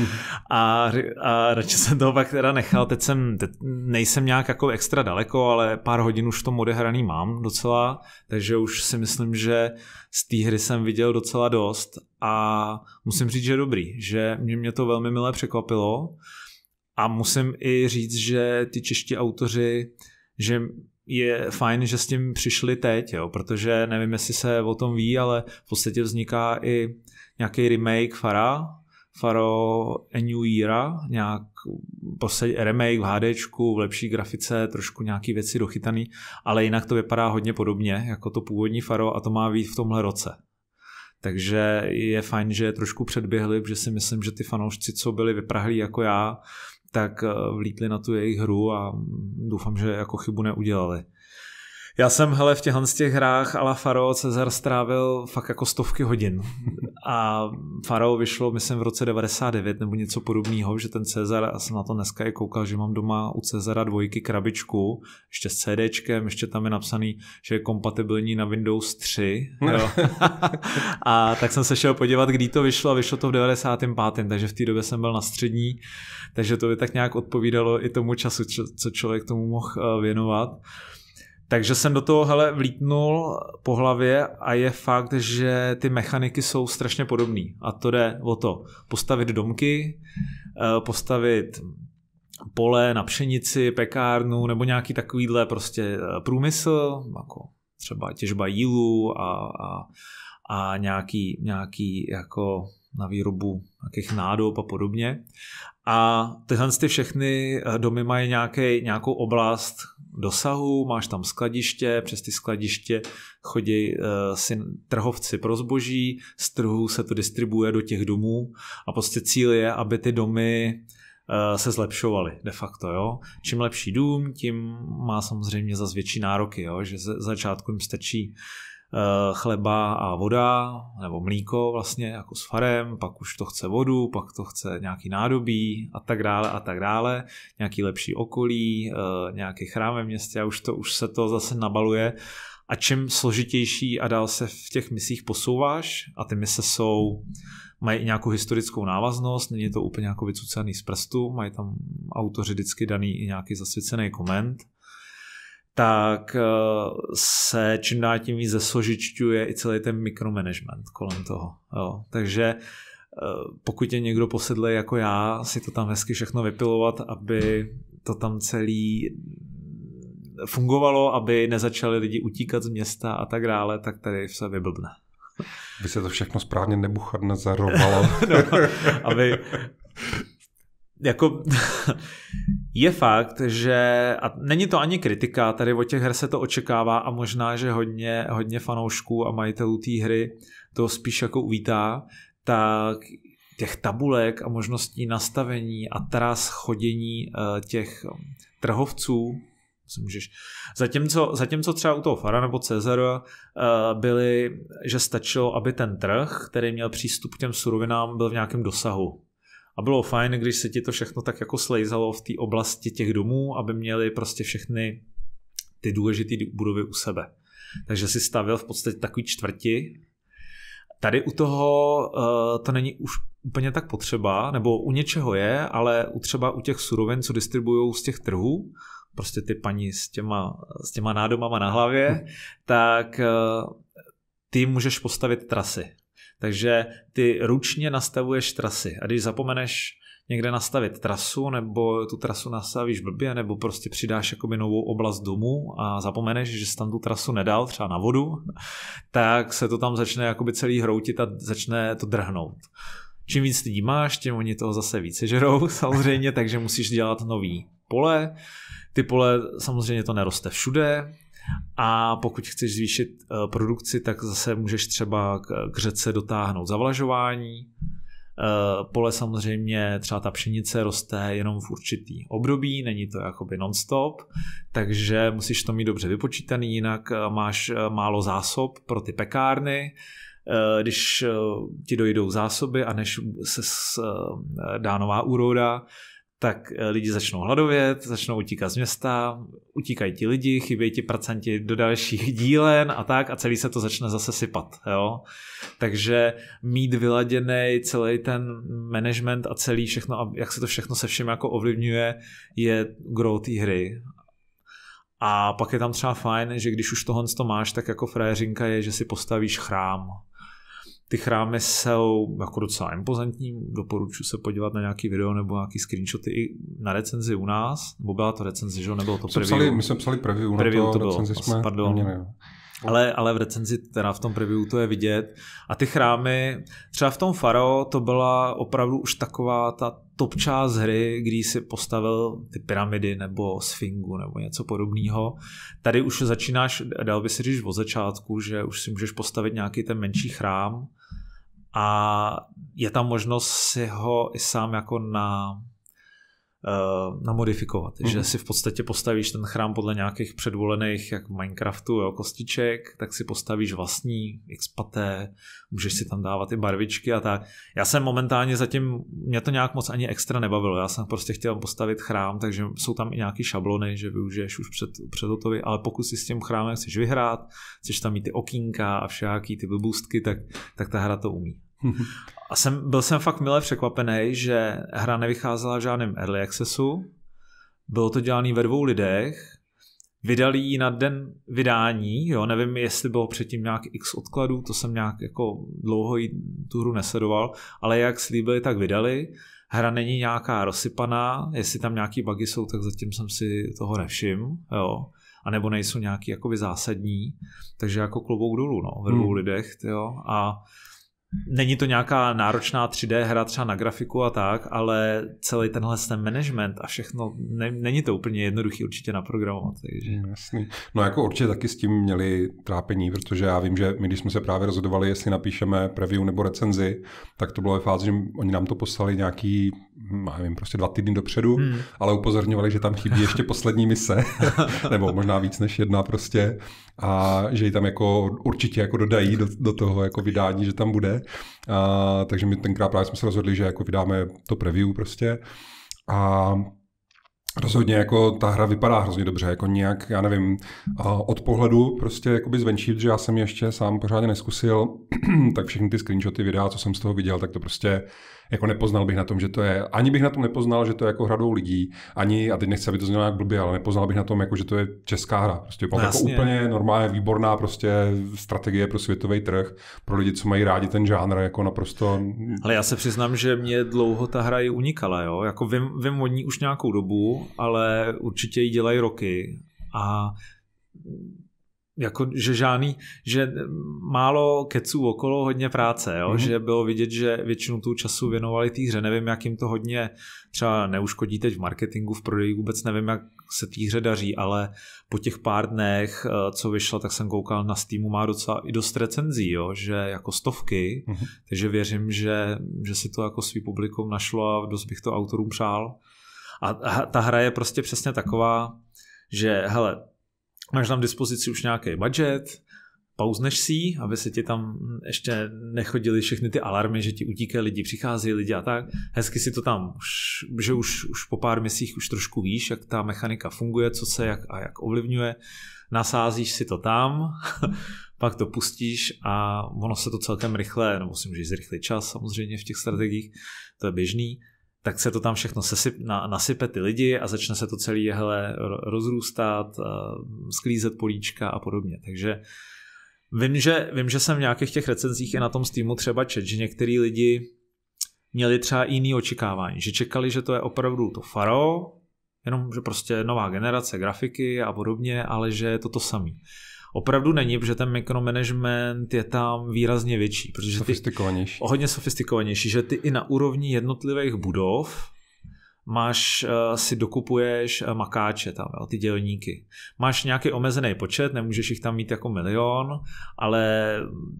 a, a radši jsem toho pak teda nechal. Teď jsem, teď nejsem nějak jako extra daleko, ale pár hodin už to odehraný mám docela, takže už si myslím, že z té hry jsem viděl docela dost a musím říct, že dobrý, že mě, mě to velmi milé překvapilo. A musím i říct, že ty čeští autoři, že je fajn, že s tím přišli teď, jo, protože nevím, jestli se o tom ví, ale v podstatě vzniká i nějaký remake Fara, Faro A New Era, nějak prostě remake v HDčku, v lepší grafice, trošku nějaký věci dochytaný, ale jinak to vypadá hodně podobně jako to původní Faro a to má být v tomhle roce. Takže je fajn, že je trošku předběhli, protože si myslím, že ty fanoušci, co byli vyprahlí jako já, tak eh, vlítli na tu jejich hru a doufám, že jako chybu neudělali. Já jsem, hele, v těchhle z těch hrách ala Faro Cezar strávil fakt jako stovky hodin. A Faro vyšlo, myslím, v roce 99 nebo něco podobného, že ten Cezar, já jsem na to dneska i koukal, že mám doma u Cezara dvojky krabičku, ještě s CDčkem, ještě tam je napsaný, že je kompatibilní na Windows 3. No. Jo. a tak jsem se šel podívat, kdy to vyšlo a vyšlo to v 95. Takže v té době jsem byl na střední, takže to by tak nějak odpovídalo i tomu času, co člověk tomu mohl eh, věnovat. Takže jsem do toho hele vlítnul po hlavě a je fakt, že ty mechaniky jsou strašně podobné. A to jde o to postavit domky, eh, postavit pole na pšenici, pekárnu nebo nějaký takovýhle prostě eh, průmysl, jako třeba těžba jílu a, a, a nějaký, nějaký jako na výrobu nějakých nádob a podobně. A tyhle ty všechny eh, domy mají nějaký, nějakou oblast dosahu, máš tam skladiště, přes ty skladiště chodí uh, si trhovci pro zboží, z trhu se to distribuje do těch domů a prostě cíl je, aby ty domy uh, se zlepšovaly de facto. Jo? Čím lepší dům, tím má samozřejmě za větší nároky, jo? že ze začátku jim stačí uh, Eh, chleba a voda, nebo mlíko vlastně jako s farem, pak už to chce vodu, pak to chce nějaký nádobí a tak dále a tak dále, nějaký lepší okolí, eh, nějaký chrám ve městě a už, to, už se to zase nabaluje a čím složitější a dál se v těch misích posouváš a ty mise jsou mají nějakou historickou návaznost, není to úplně jako vycucený z prstu, mají tam autoři vždycky daný i nějaký zasvěcený koment, tak eh, se čím dál tím víc zesložičťuje i celý ten mikromanagement kolem toho. Jo. Takže eh, pokud je někdo posedlý jako já, si to tam hezky všechno vypilovat, aby to tam celý fungovalo, aby nezačali lidi utíkat z města a tak dále, tak tady se vyblbne. Aby se to všechno správně nebuchadne zarovalo. no, aby jako je fakt, že, a není to ani kritika, tady od těch her se to očekává a možná, že hodně, hodně fanoušků a majitelů té hry to spíš jako uvítá, tak těch tabulek a možností nastavení a tras chodění eh, těch eh, trhovců, můžeš. Zatímco, zatímco třeba u toho Fara nebo Cezara eh, byly, že stačilo, aby ten trh, který měl přístup k těm surovinám, byl v nějakém dosahu a bylo fajn, když se ti to všechno tak jako slejzalo v té oblasti těch domů, aby měli prostě všechny ty důležité budovy u sebe. Takže si stavil v podstatě takový čtvrti. Tady u toho uh, to není už úplně tak potřeba, nebo u něčeho je, ale u třeba u těch surovin, co distribují z těch trhů, prostě ty paní s těma, s těma nádomama na hlavě, tak uh, ty můžeš postavit trasy. Takže ty ručně nastavuješ trasy a když zapomeneš někde nastavit trasu, nebo tu trasu nastavíš blbě, nebo prostě přidáš jakoby novou oblast domů a zapomeneš, že jsi tam tu trasu nedal, třeba na vodu, tak se to tam začne jakoby celý hroutit a začne to drhnout. Čím víc lidí máš, tím oni toho zase více žerou samozřejmě, takže musíš dělat nový pole. Ty pole samozřejmě to neroste všude, a pokud chceš zvýšit eh, produkci, tak zase můžeš třeba k řece dotáhnout zavlažování. Eh, pole samozřejmě, třeba ta pšenice roste jenom v určitý období, není to jakoby non-stop, takže musíš to mít dobře vypočítaný, jinak eh, máš málo zásob pro ty pekárny, když ti dojdou zásoby a než se dá nová úroda, tak eh, lidi začnou hladovět, začnou utíkat z města, utíkají ti lidi, chybějí ti pracanti do dalších dílen a tak a celý se to začne zase sypat. Jo? Takže mít vyladěný celý ten management a celý všechno, a jak se to všechno se vším jako ovlivňuje, je grow té hry. A pak je tam třeba fajn, že když už tohle to máš, tak jako frajeřinka je, že si postavíš chrám ty chrámy jsou jako docela impozantní, doporučuji se podívat na nějaký video nebo nějaký screenshoty i na recenzi u nás, nebo byla to recenze, že nebylo to my preview. Psali, my jsme psali preview, preview na to, to bylo, jsme pardon. Měli, ale, ale v recenzi, teda v tom preview to je vidět. A ty chrámy, třeba v tom Faro to byla opravdu už taková ta top část hry, kdy si postavil ty pyramidy nebo sfingu nebo něco podobného. Tady už začínáš, dal by si říct od začátku, že už si můžeš postavit nějaký ten menší chrám, a je tam možnost si ho i sám jako na eh, namodifikovat. Mm-hmm. Že mhm. si v podstatě postavíš ten chrám podle nějakých předvolených, jak v Minecraftu, jo, kostiček, tak si postavíš vlastní expaté, můžeš si tam dávat i barvičky a tak. Já jsem momentálně zatím, mě to nějak moc ani extra nebavilo, já jsem prostě chtěl postavit chrám, takže jsou tam i nějaké šablony, že využiješ už před, před ale pokud si s tím chrámem chceš vyhrát, chceš tam mít ty okýnka a všechny ty blbůstky, tak, tak ta hra to umí. A jsem, byl jsem fakt milé překvapený, že hra nevycházela v žádném early accessu, bylo to dělané ve dvou lidech, vydali ji na den vydání, jo, nevím, jestli bylo předtím nějak x odkladů, to jsem nějak jako dlouho jí, tu hru nesledoval, ale jak slíbili, tak vydali. Hra není nějaká rozsypaná, jestli tam nějaký bugy jsou, tak zatím jsem si toho nevšiml, jo. A nebo nejsou nějaký jakoby zásadní, takže jako klobouk dolů, no, ve dvou hmm. lidech, jo. A Není to nějaká náročná 3D hra třeba na grafiku a tak, ale celý tenhle ten management a všechno, ne, není to úplně jednoduchý určitě naprogramovat. Takže. Hmm, jasný. No jako určitě taky s tím měli trápení, protože já vím, že my když jsme se právě rozhodovali, jestli napíšeme preview nebo recenzi, tak to bylo ve fázi, že oni nám to poslali nějaký nevím, prostě dva týdny dopředu, hmm. ale upozorňovali, že tam chybí ještě poslední mise, nebo možná víc než jedna prostě, a že ji tam jako určitě jako dodají do, do toho jako vydání, že tam bude. A, takže my tenkrát právě jsme se rozhodli, že jako vydáme to preview prostě. A Rozhodně jako ta hra vypadá hrozně dobře, jako nějak, já nevím, od pohledu prostě jakoby zvenčí, že já jsem ještě sám pořádně neskusil, tak všechny ty screenshoty videa, co jsem z toho viděl, tak to prostě jako nepoznal bych na tom, že to je, ani bych na tom nepoznal, že to je jako hradou lidí, ani, a teď nechci, aby to znělo nějak blbě, ale nepoznal bych na tom, jako, že to je česká hra. Prostě no, jako úplně normálně výborná prostě strategie pro světový trh, pro lidi, co mají rádi ten žánr, jako naprosto. Ale já se přiznám, že mě dlouho ta hra i unikala, jo. Jako vím, vím o ní už nějakou dobu, ale určitě ji dělají roky a jako, že žádný, že málo keců okolo, hodně práce, jo? Mm-hmm. že bylo vidět, že většinu tu času věnovali té hře, nevím, jak jim to hodně třeba neuškodí teď v marketingu, v prodeji, vůbec nevím, jak se té hře daří, ale po těch pár dnech, eh, co vyšlo, tak jsem koukal na Steamu, má docela i dost recenzí, jo? že jako stovky, mm-hmm. takže věřím, že, že si to jako svý publikum našlo a dost bych to autorům přál. A ta hra je prostě přesně taková, že hele, máš tam dispozici už nějaký budget, pauzneš si aby se ti tam ještě nechodily všechny ty alarmy, že ti utíkají lidi, přicházejí lidi a tak. Hezky si to tam, už, že už, už po pár měsících už trošku víš, jak ta mechanika funguje, co se jak a jak ovlivňuje. Nasázíš si to tam, pak to pustíš a ono se to celkem rychle, nebo si můžeš zrychlit čas samozřejmě v těch strategiích, to je běžný, tak se to tam všechno sesyp, na, nasype ty lidi a začne se to celý jehle rozrůstat, eh, sklízet políčka a podobně. Takže vím, že, vím, že jsem v nějakých těch recenzích i na tom Steamu třeba čet, že některý lidi měli třeba jiný očekávání, že čekali, že to je opravdu to faro, jenom že prostě nová generace grafiky a podobně, ale že je to to samé. Opravdu není, protože ten mikromanagement je tam výrazně větší. Protože sofistikovanější. Ty, hodně sofistikovanější, že ty i na úrovni jednotlivých budov máš, eh, si dokupuješ eh, makáče tam, jo, ty dělníky. Máš nějaký omezený počet, nemůžeš jich tam mít jako milion, ale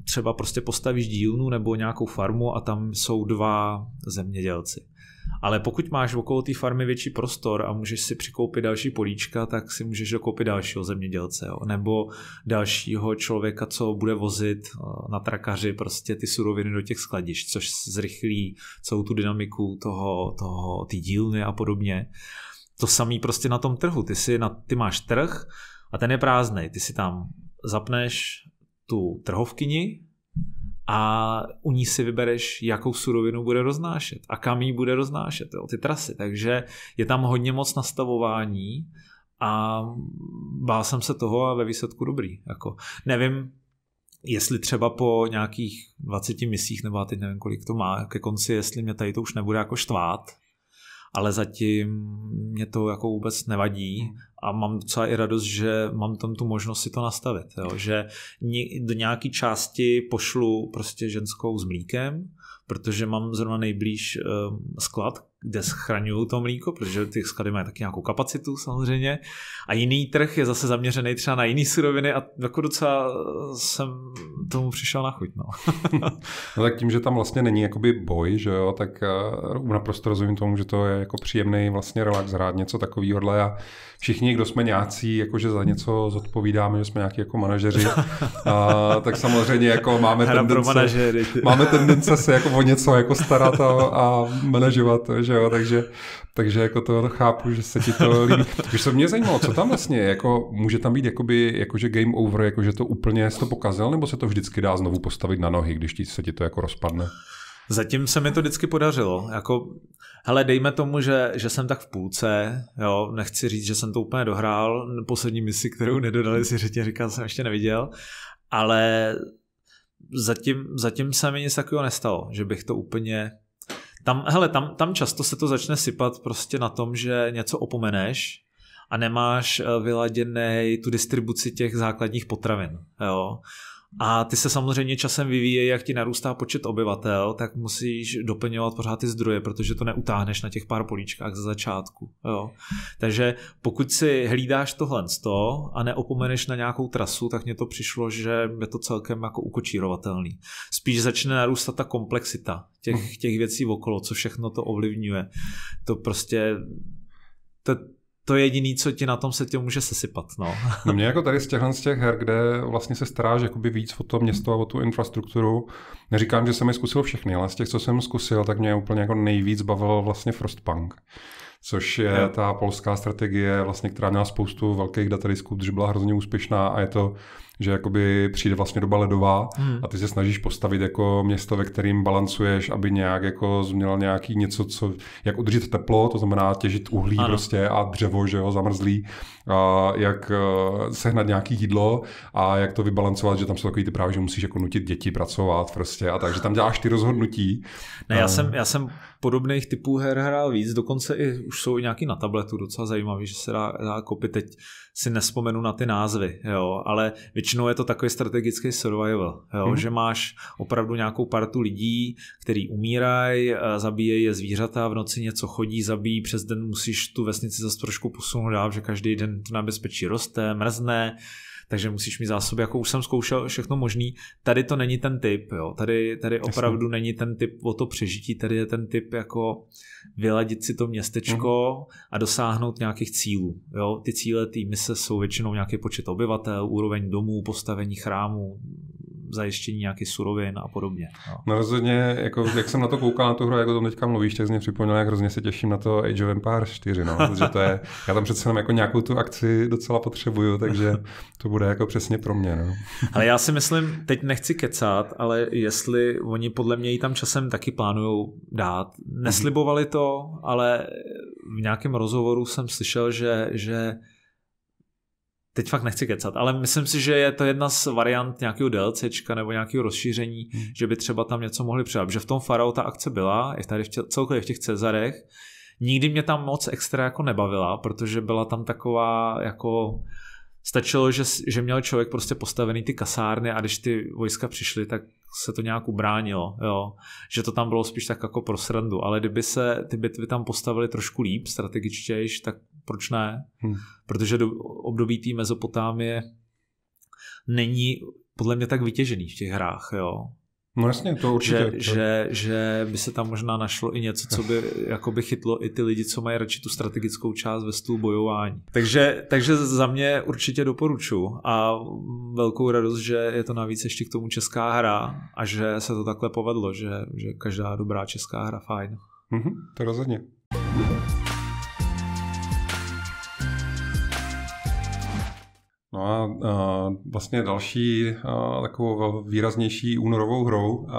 třeba prostě postavíš dílnu nebo nějakou farmu a tam jsou dva zemědělci ale pokud máš okolo té farmy větší prostor a můžeš si přikoupit další políčka, tak si můžeš dokoupit dalšího zemědělce jo? nebo dalšího člověka, co bude vozit eh, na trakaři prostě ty suroviny do těch skladišť, což zrychlí celou tu dynamiku toho, toho ty dílny a podobně. To samý prostě na tom trhu. Ty, si na, ty máš trh a ten je prázdný. Ty si tam zapneš tu trhovkyni, a u ní si vybereš, jakou surovinu bude roznášet a kam ji bude roznášet, jo, ty trasy. Takže je tam hodně moc nastavování a bál jsem se toho a ve výsledku dobrý. Jako, nevím, jestli třeba po nějakých 20 misích, nebo já teď nevím, kolik to má, ke konci, jestli mě tady to už nebude jako štvát, ale zatím mě to jako vůbec nevadí a mám docela i radost, že mám tam tu možnost si to nastavit, jo? že do nějaké části pošlu prostě ženskou s mlíkem, protože mám zrovna nejblíž eh, sklad, kde schraňují to mlíko, protože ty sklady mají taky nějakou kapacitu samozřejmě. A jiný trh je zase zaměřený třeba na jiný suroviny a jako docela eh, jsem tomu přišel na chuť. No. no tak tím, že tam vlastně není jakoby boj, že jo, tak eh, naprosto rozumím tomu, že to je jako příjemný vlastně relax hrát něco takového a všichni, kdo jsme nějací, jakože za něco zodpovídáme, že jsme nějaký jako manažeři, a, tak samozřejmě jako máme tendence, manažery, máme tendence se jako o něco jako starat a, a manažovat, že jo, takže, takže jako to chápu, že se ti to líbí. Už se mě zajímalo, co tam vlastně, jako může tam být jakoby, jakože game over, jakože to úplně to pokazil, nebo se to vždycky dá znovu postavit na nohy, když ti, se ti to jako rozpadne? Zatím se mi to vždycky podařilo. Jako, hele, dejme tomu, že, že jsem tak v půlce, jo, nechci říct, že jsem to úplně dohrál, poslední misi, kterou nedodali, si řetě říkal, jsem ještě neviděl, ale zatím, zatím se mi nic takového nestalo, že bych to úplně tam, hele, tam, tam často se to začne sypat prostě na tom, že něco opomeneš a nemáš eh, vyladěný tu distribuci těch základních potravin. Jo? A ty se samozřejmě časem vyvíjí, jak ti narůstá počet obyvatel, tak musíš doplňovat pořád ty zdroje, protože to neutáhneš na těch pár políčkách ze začátku. Jo. Takže pokud si hlídáš tohle toho a neopomeneš na nějakou trasu, tak mně to přišlo, že je to celkem jako ukočírovatelný. Spíš začne narůstat ta komplexita těch, mhm. těch věcí okolo, co všechno to ovlivňuje. To prostě to, to je jediný, co ti na tom se tě může sesypat. No. no mě jako tady z těch, z těch her, kde vlastně se staráš jakoby víc o to město a o tu infrastrukturu, neříkám, že jsem je zkusil všechny, ale z těch, co jsem zkusil, tak mě úplně jako nejvíc bavil vlastně Frostpunk což je yeah. ta polská strategie, vlastně, která měla spoustu velkých datadisků, protože byla hrozně úspěšná a je to že jakoby přijde vlastně doba ledová hmm. a ty se snažíš postavit jako město, ve kterým balancuješ, aby nějak jako změnil nějaký něco, co, jak udržet teplo, to znamená těžit uhlí ano. prostě a dřevo, že jo, zamrzlý, a jak eh, sehnat nějaký jídlo a jak to vybalancovat, že tam jsou takový ty právě, že musíš jako nutit děti pracovat prostě a takže tam děláš ty rozhodnutí. Ne, já eh. jsem, já jsem podobných typů her hrál víc, dokonce i už jsou i nějaký na tabletu docela zajímavý, že se dá, dá kopit teď si nespomenu na ty názvy, jo, ale většinou je to takový strategický survival, jo, mm-hmm. že máš opravdu nějakou partu lidí, který umírají, eh, zabíjejí je zvířata, v noci něco chodí, zabíjí, přes den musíš tu vesnici zase trošku posunout dál, že každý den to nebezpečí roste, mrzne, takže musíš mít zásoby, jako už jsem zkoušel všechno možný, tady to není ten typ, jo, tady, tady opravdu Jasně. není ten typ o to přežití, tady je ten typ jako vyladit si to městečko mm. a dosáhnout nějakých cílů, jo, ty cíle té mise jsou většinou nějaký počet obyvatel, úroveň domů, postavení chrámu zajištění nějaký surovin a podobně. No. no rozhodně, jako, jak jsem na to koukal na tu hru, jak o tom teďka mluvíš, tak mě připomněl, jak hrozně se těším na to Age of Empires 4, no, protože to je, já tam přece jenom jako nějakou tu akci docela potřebuju, takže to bude jako přesně pro mě. No. Ale já si myslím, teď nechci kecat, ale jestli oni podle mě ji tam časem taky plánují dát. Mhm. Neslibovali to, ale v nějakém rozhovoru jsem slyšel, že, že teď fakt nechci kecat, ale myslím si, že je to jedna z variant nějakého DLCčka nebo nějakého rozšíření, hmm. že by třeba tam něco mohli přidat, že v tom Farao ta akce byla, i tady v tě, celkově v těch Cezarech, nikdy mě tam moc extra jako nebavila, protože byla tam taková jako stačilo, že, že měl člověk prostě postavený ty kasárny a když ty vojska přišly, tak se to nějak ubránilo, jo. Že to tam bylo spíš tak jako pro srandu, ale kdyby se ty bitvy tam postavily trošku líp, strategičtěji, tak proč ne? Hmm. Protože do období té Mezopotámie není podle mě tak vytěžený v těch hrách, jo. No jasně, to určitě. Že, to... že, že by se tam možná našlo i něco, co by jakoby chytlo i ty lidi, co mají radši tu strategickou část ve stůl bojování. Takže, takže za mě určitě doporučuji a velkou radost, že je to navíc ještě k tomu česká hra a že se to takhle povedlo, že, že každá dobrá česká hra fajn. Mm-hmm, to rozhodně. No a uh, vlastně další uh, takovou výraznější únorovou hrou uh,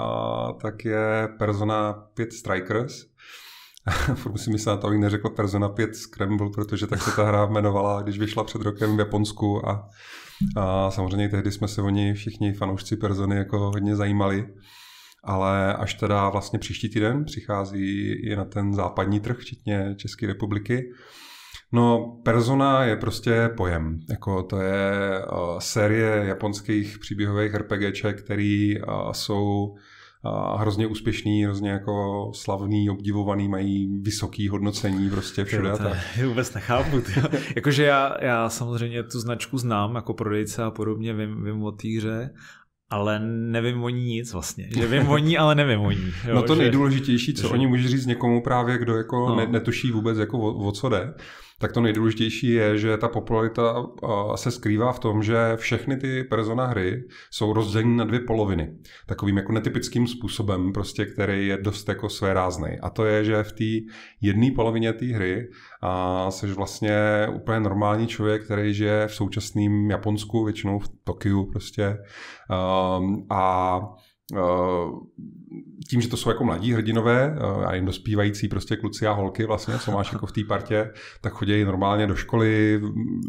tak je Persona 5 Strikers. Furt musím myslet na to, abych neřekl Persona 5 Scramble, protože tak se ta hra jmenovala, když vyšla před rokem v Japonsku a, a samozřejmě tehdy jsme se o ní všichni fanoušci Persony jako hodně zajímali. Ale až teda vlastně příští týden přichází i na ten západní trh, včetně České republiky, No, persona je prostě pojem. Jako to je eh, série japonských příběhových RPGček, který eh, jsou eh, hrozně úspěšný, hrozně jako slavný, obdivovaný, mají vysoký hodnocení prostě všude. To, to vůbec nechápu. Jakože já, já samozřejmě tu značku znám jako prodejce a podobně, vím, vím o týře, ale nevím o ní nic vlastně. Že vím o ní, ale nevím o ní. Jo, no to že... nejdůležitější, co že... oni může říct někomu právě, kdo jako no. netuší vůbec jako o, o co jde, tak to nejdůležitější je, že ta popularita se skrývá v tom, že všechny ty persona hry jsou rozděleny na dvě poloviny. Takovým jako netypickým způsobem, prostě, který je dost jako své rázný. A to je, že v té jedné polovině té hry a jsi vlastně úplně normální člověk, který žije v současném Japonsku, většinou v Tokiu prostě. a Eh, tím, že to jsou jako mladí hrdinové, eh, a jim dospívající prostě kluci a holky vlastně, co máš jako v té partě, tak chodí normálně do školy,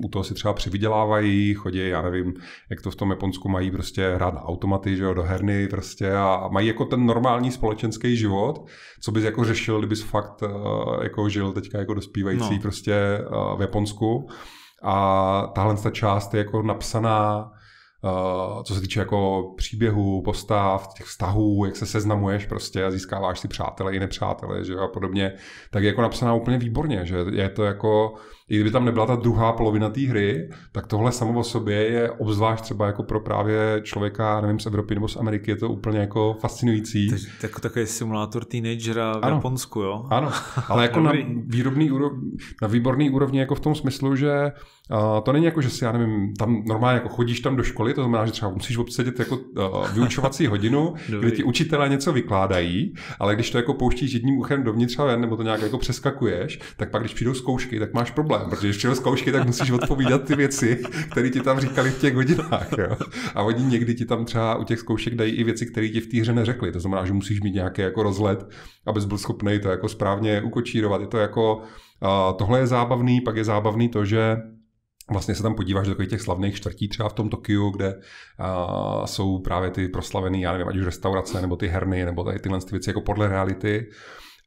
u toho si třeba přivydělávají, chodí, já nevím, jak to v tom Japonsku mají prostě hrát na automaty, že jo, do herny prostě a mají jako ten normální společenský život, co bys jako řešil, kdybys fakt eh, jako žil teďka jako dospívající no. prostě v Japonsku. A tahle ta část je jako napsaná Eh, co se týče jako příběhu, postav, těch vztahů, jak se seznamuješ prostě a získáváš si přátelé i nepřátelé, že a podobně, tak je jako napsaná úplně výborně, že je to jako i kdyby tam nebyla ta druhá polovina té hry, tak tohle samo o sobě je obzvlášť třeba jako pro právě člověka, nevím, z Evropy nebo z Ameriky, je to úplně jako fascinující. Tak, tak jako takový simulátor teenagera v ano, Japonsku, jo? Ano, ale jako na, výrobný úrov, na výborný úrovni jako v tom smyslu, že uh, to není jako, že si, já nevím, tam normálně jako chodíš tam do školy, to znamená, že třeba musíš obsedět jako uh, vyučovací hodinu, kdy ti učitelé něco vykládají, ale když to jako pouštíš jedním uchem dovnitř a ven, nebo to nějak jako přeskakuješ, tak pak když přijdou zkoušky, tak máš problém tam, protože ještě zkoušky, tak musíš odpovídat ty věci, které ti tam říkali v těch hodinách. Jo? A oni někdy ti tam třeba u těch zkoušek dají i věci, které ti v té hře neřekli. To znamená, že musíš mít nějaký jako rozlet, abys byl schopný to jako správně ukočírovat. Je to jako, uh, tohle je zábavný, pak je zábavný to, že vlastně se tam podíváš do těch slavných čtvrtí třeba v tom Tokiu, kde a, jsou právě ty proslavený, já nevím, ať už restaurace, nebo ty herny, nebo tady tyhle věci jako podle reality.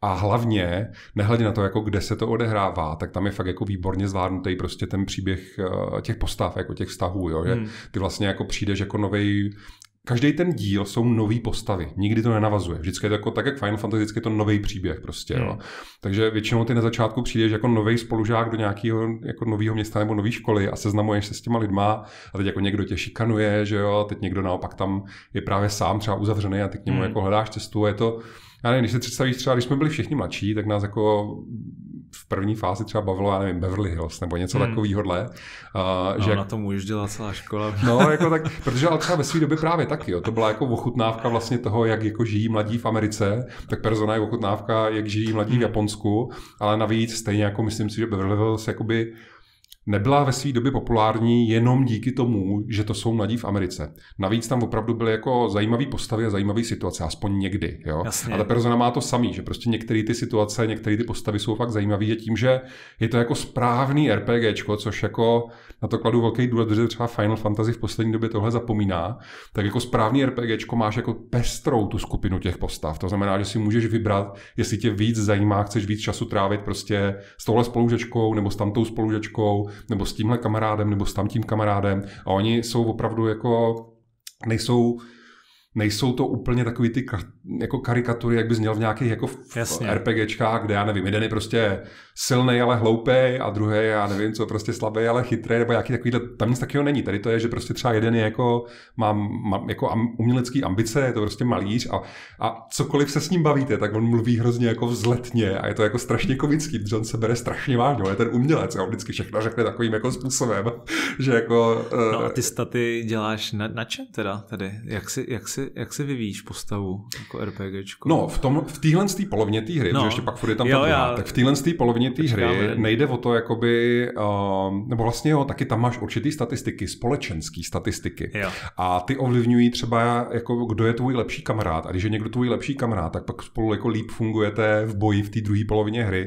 A hlavně, nehledě na to, jako kde se to odehrává, tak tam je fakt jako výborně zvládnutý prostě ten příběh eh, těch postav, jako těch vztahů, jo, že hmm. ty vlastně jako přijdeš jako novej každý ten díl jsou nové postavy, nikdy to nenavazuje. Vždycky je to jako, tak jak Final Fantasy, vždycky je to nový příběh prostě. Jo. Hmm. Takže většinou ty na začátku přijdeš jako nový spolužák do nějakého jako nového města nebo nové školy a seznamuješ se s těma lidma a teď jako někdo tě šikanuje, že jo, teď někdo naopak tam je právě sám třeba uzavřený a ty k němu hmm. jako hledáš cestu a je to já nevím, když se představíš třeba, když jsme byli všichni mladší, tak nás jako v první fázi třeba bavilo, já nevím, Beverly Hills nebo něco hmm. takového. Uh, no, že na tom už dělá celá škola. no, jako tak, protože ale třeba ve své době právě taky, jo, to byla jako ochutnávka vlastně toho, jak jako žijí mladí v Americe, tak persona je ochutnávka, jak žijí mladí hmm. v Japonsku, ale navíc stejně jako myslím si, že Beverly Hills jakoby nebyla ve své době populární jenom díky tomu, že to jsou mladí v Americe. Navíc tam opravdu byly jako zajímavé postavy a zajímavé situace, aspoň někdy. Jo? A ta persona má to samý, že prostě některé ty situace, některé ty postavy jsou fakt zajímavé a tím, že je to jako správný RPGčko, což jako na to kladu velký důraz, že třeba Final Fantasy v poslední době tohle zapomíná, tak jako správný RPGčko máš jako pestrou tu skupinu těch postav. To znamená, že si můžeš vybrat, jestli tě víc zajímá, chceš víc času trávit prostě s touhle spolužečkou nebo s tamtou spolužečkou, nebo s tímhle kamarádem, nebo s tamtím kamarádem a oni jsou opravdu jako nejsou nejsou to úplně takový ty jako karikatury, jak by měl v nějakých jako v Jasně. RPGčkách, kde já nevím, jeden je prostě silný, ale hloupý a druhý, já nevím, co prostě slabý, ale chytrý, nebo nějaký takovýhle, tam nic takového není. Tady to je, že prostě třeba jeden je jako, má, má jako am, umělecký ambice, je to prostě malíř a, a cokoliv se s ním bavíte, tak on mluví hrozně jako vzletně a je to jako strašně komický, protože on se bere strašně vážně, je ten umělec, on vždycky všechno řekne takovým jako způsobem, že jako... No eh, a ty staty děláš na, na čem teda tady? Jak si, jak si jak se vyvíjíš postavu jako RPGčko? No, v, tom, v téhle té polovině té hry, no. protože ještě pak furt je tam jo, ta druhá, já... tak v téhle té polovině té hry nejde o to, jakoby, uh, nebo vlastně jo, taky tam máš určitý statistiky, společenský statistiky. Jo. A ty ovlivňují třeba, jako, kdo je tvůj lepší kamarád. A když je někdo tvůj lepší kamarád, tak pak spolu jako líp fungujete v boji v té druhé polovině hry.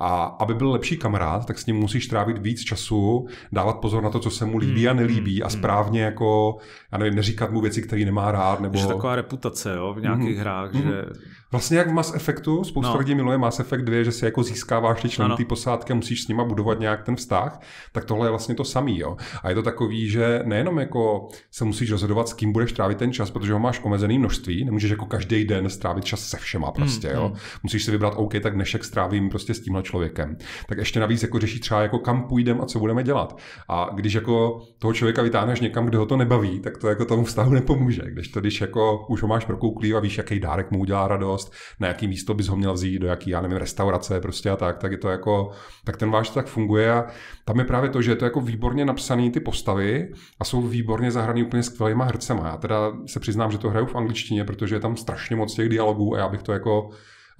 A aby byl lepší kamarád, tak s ním musíš trávit víc času, dávat pozor na to, co se mu líbí hmm. a nelíbí hmm, a hmm. správně jako, já nevím, neříkat mu věci, které nemá rád, nebo takže no. taková reputace jo, v nějakých mm-hmm. hrách, mm-hmm. že Vlastně jak v Mass Effectu, spousta no. lidí miluje Mass Effect 2, že si jako získáváš ty členy té posádky a musíš s nima budovat nějak ten vztah, tak tohle je vlastně to samý. Jo. A je to takový, že nejenom jako se musíš rozhodovat, s kým budeš trávit ten čas, protože ho máš omezený množství, nemůžeš jako každý den strávit čas se všema hmm, prostě. Mm, jo. Mm. Musíš si vybrat, OK, tak dnešek strávím prostě s tímhle člověkem. Tak ještě navíc jako řeší třeba jako kam půjdeme a co budeme dělat. A když jako toho člověka vytáhneš někam, kde ho to nebaví, tak to jako tomu vztahu nepomůže. Když to, když jako už ho máš prokouklý a víš, jaký dárek mu udělá radost, starost, na jaký místo bys ho měl vzít, do jaký, já nevím, restaurace prostě a tak, tak je to jako, tak ten váš tak funguje a tam je právě to, že je to jako výborně napsaný ty postavy a jsou výborně zahraný úplně skvělýma hercema. Já teda se přiznám, že to hraju v angličtině, protože je tam strašně moc těch dialogů a já bych to jako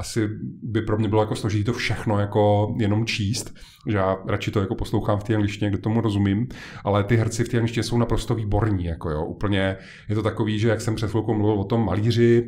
asi by pro mě bylo jako složitý to všechno jako jenom číst, že já radši to jako poslouchám v té angličtině, kde tomu rozumím, ale ty herci v té angličtině jsou naprosto výborní, jako jo, úplně je to takový, že jak jsem před chvilkou mluvil o tom malíři,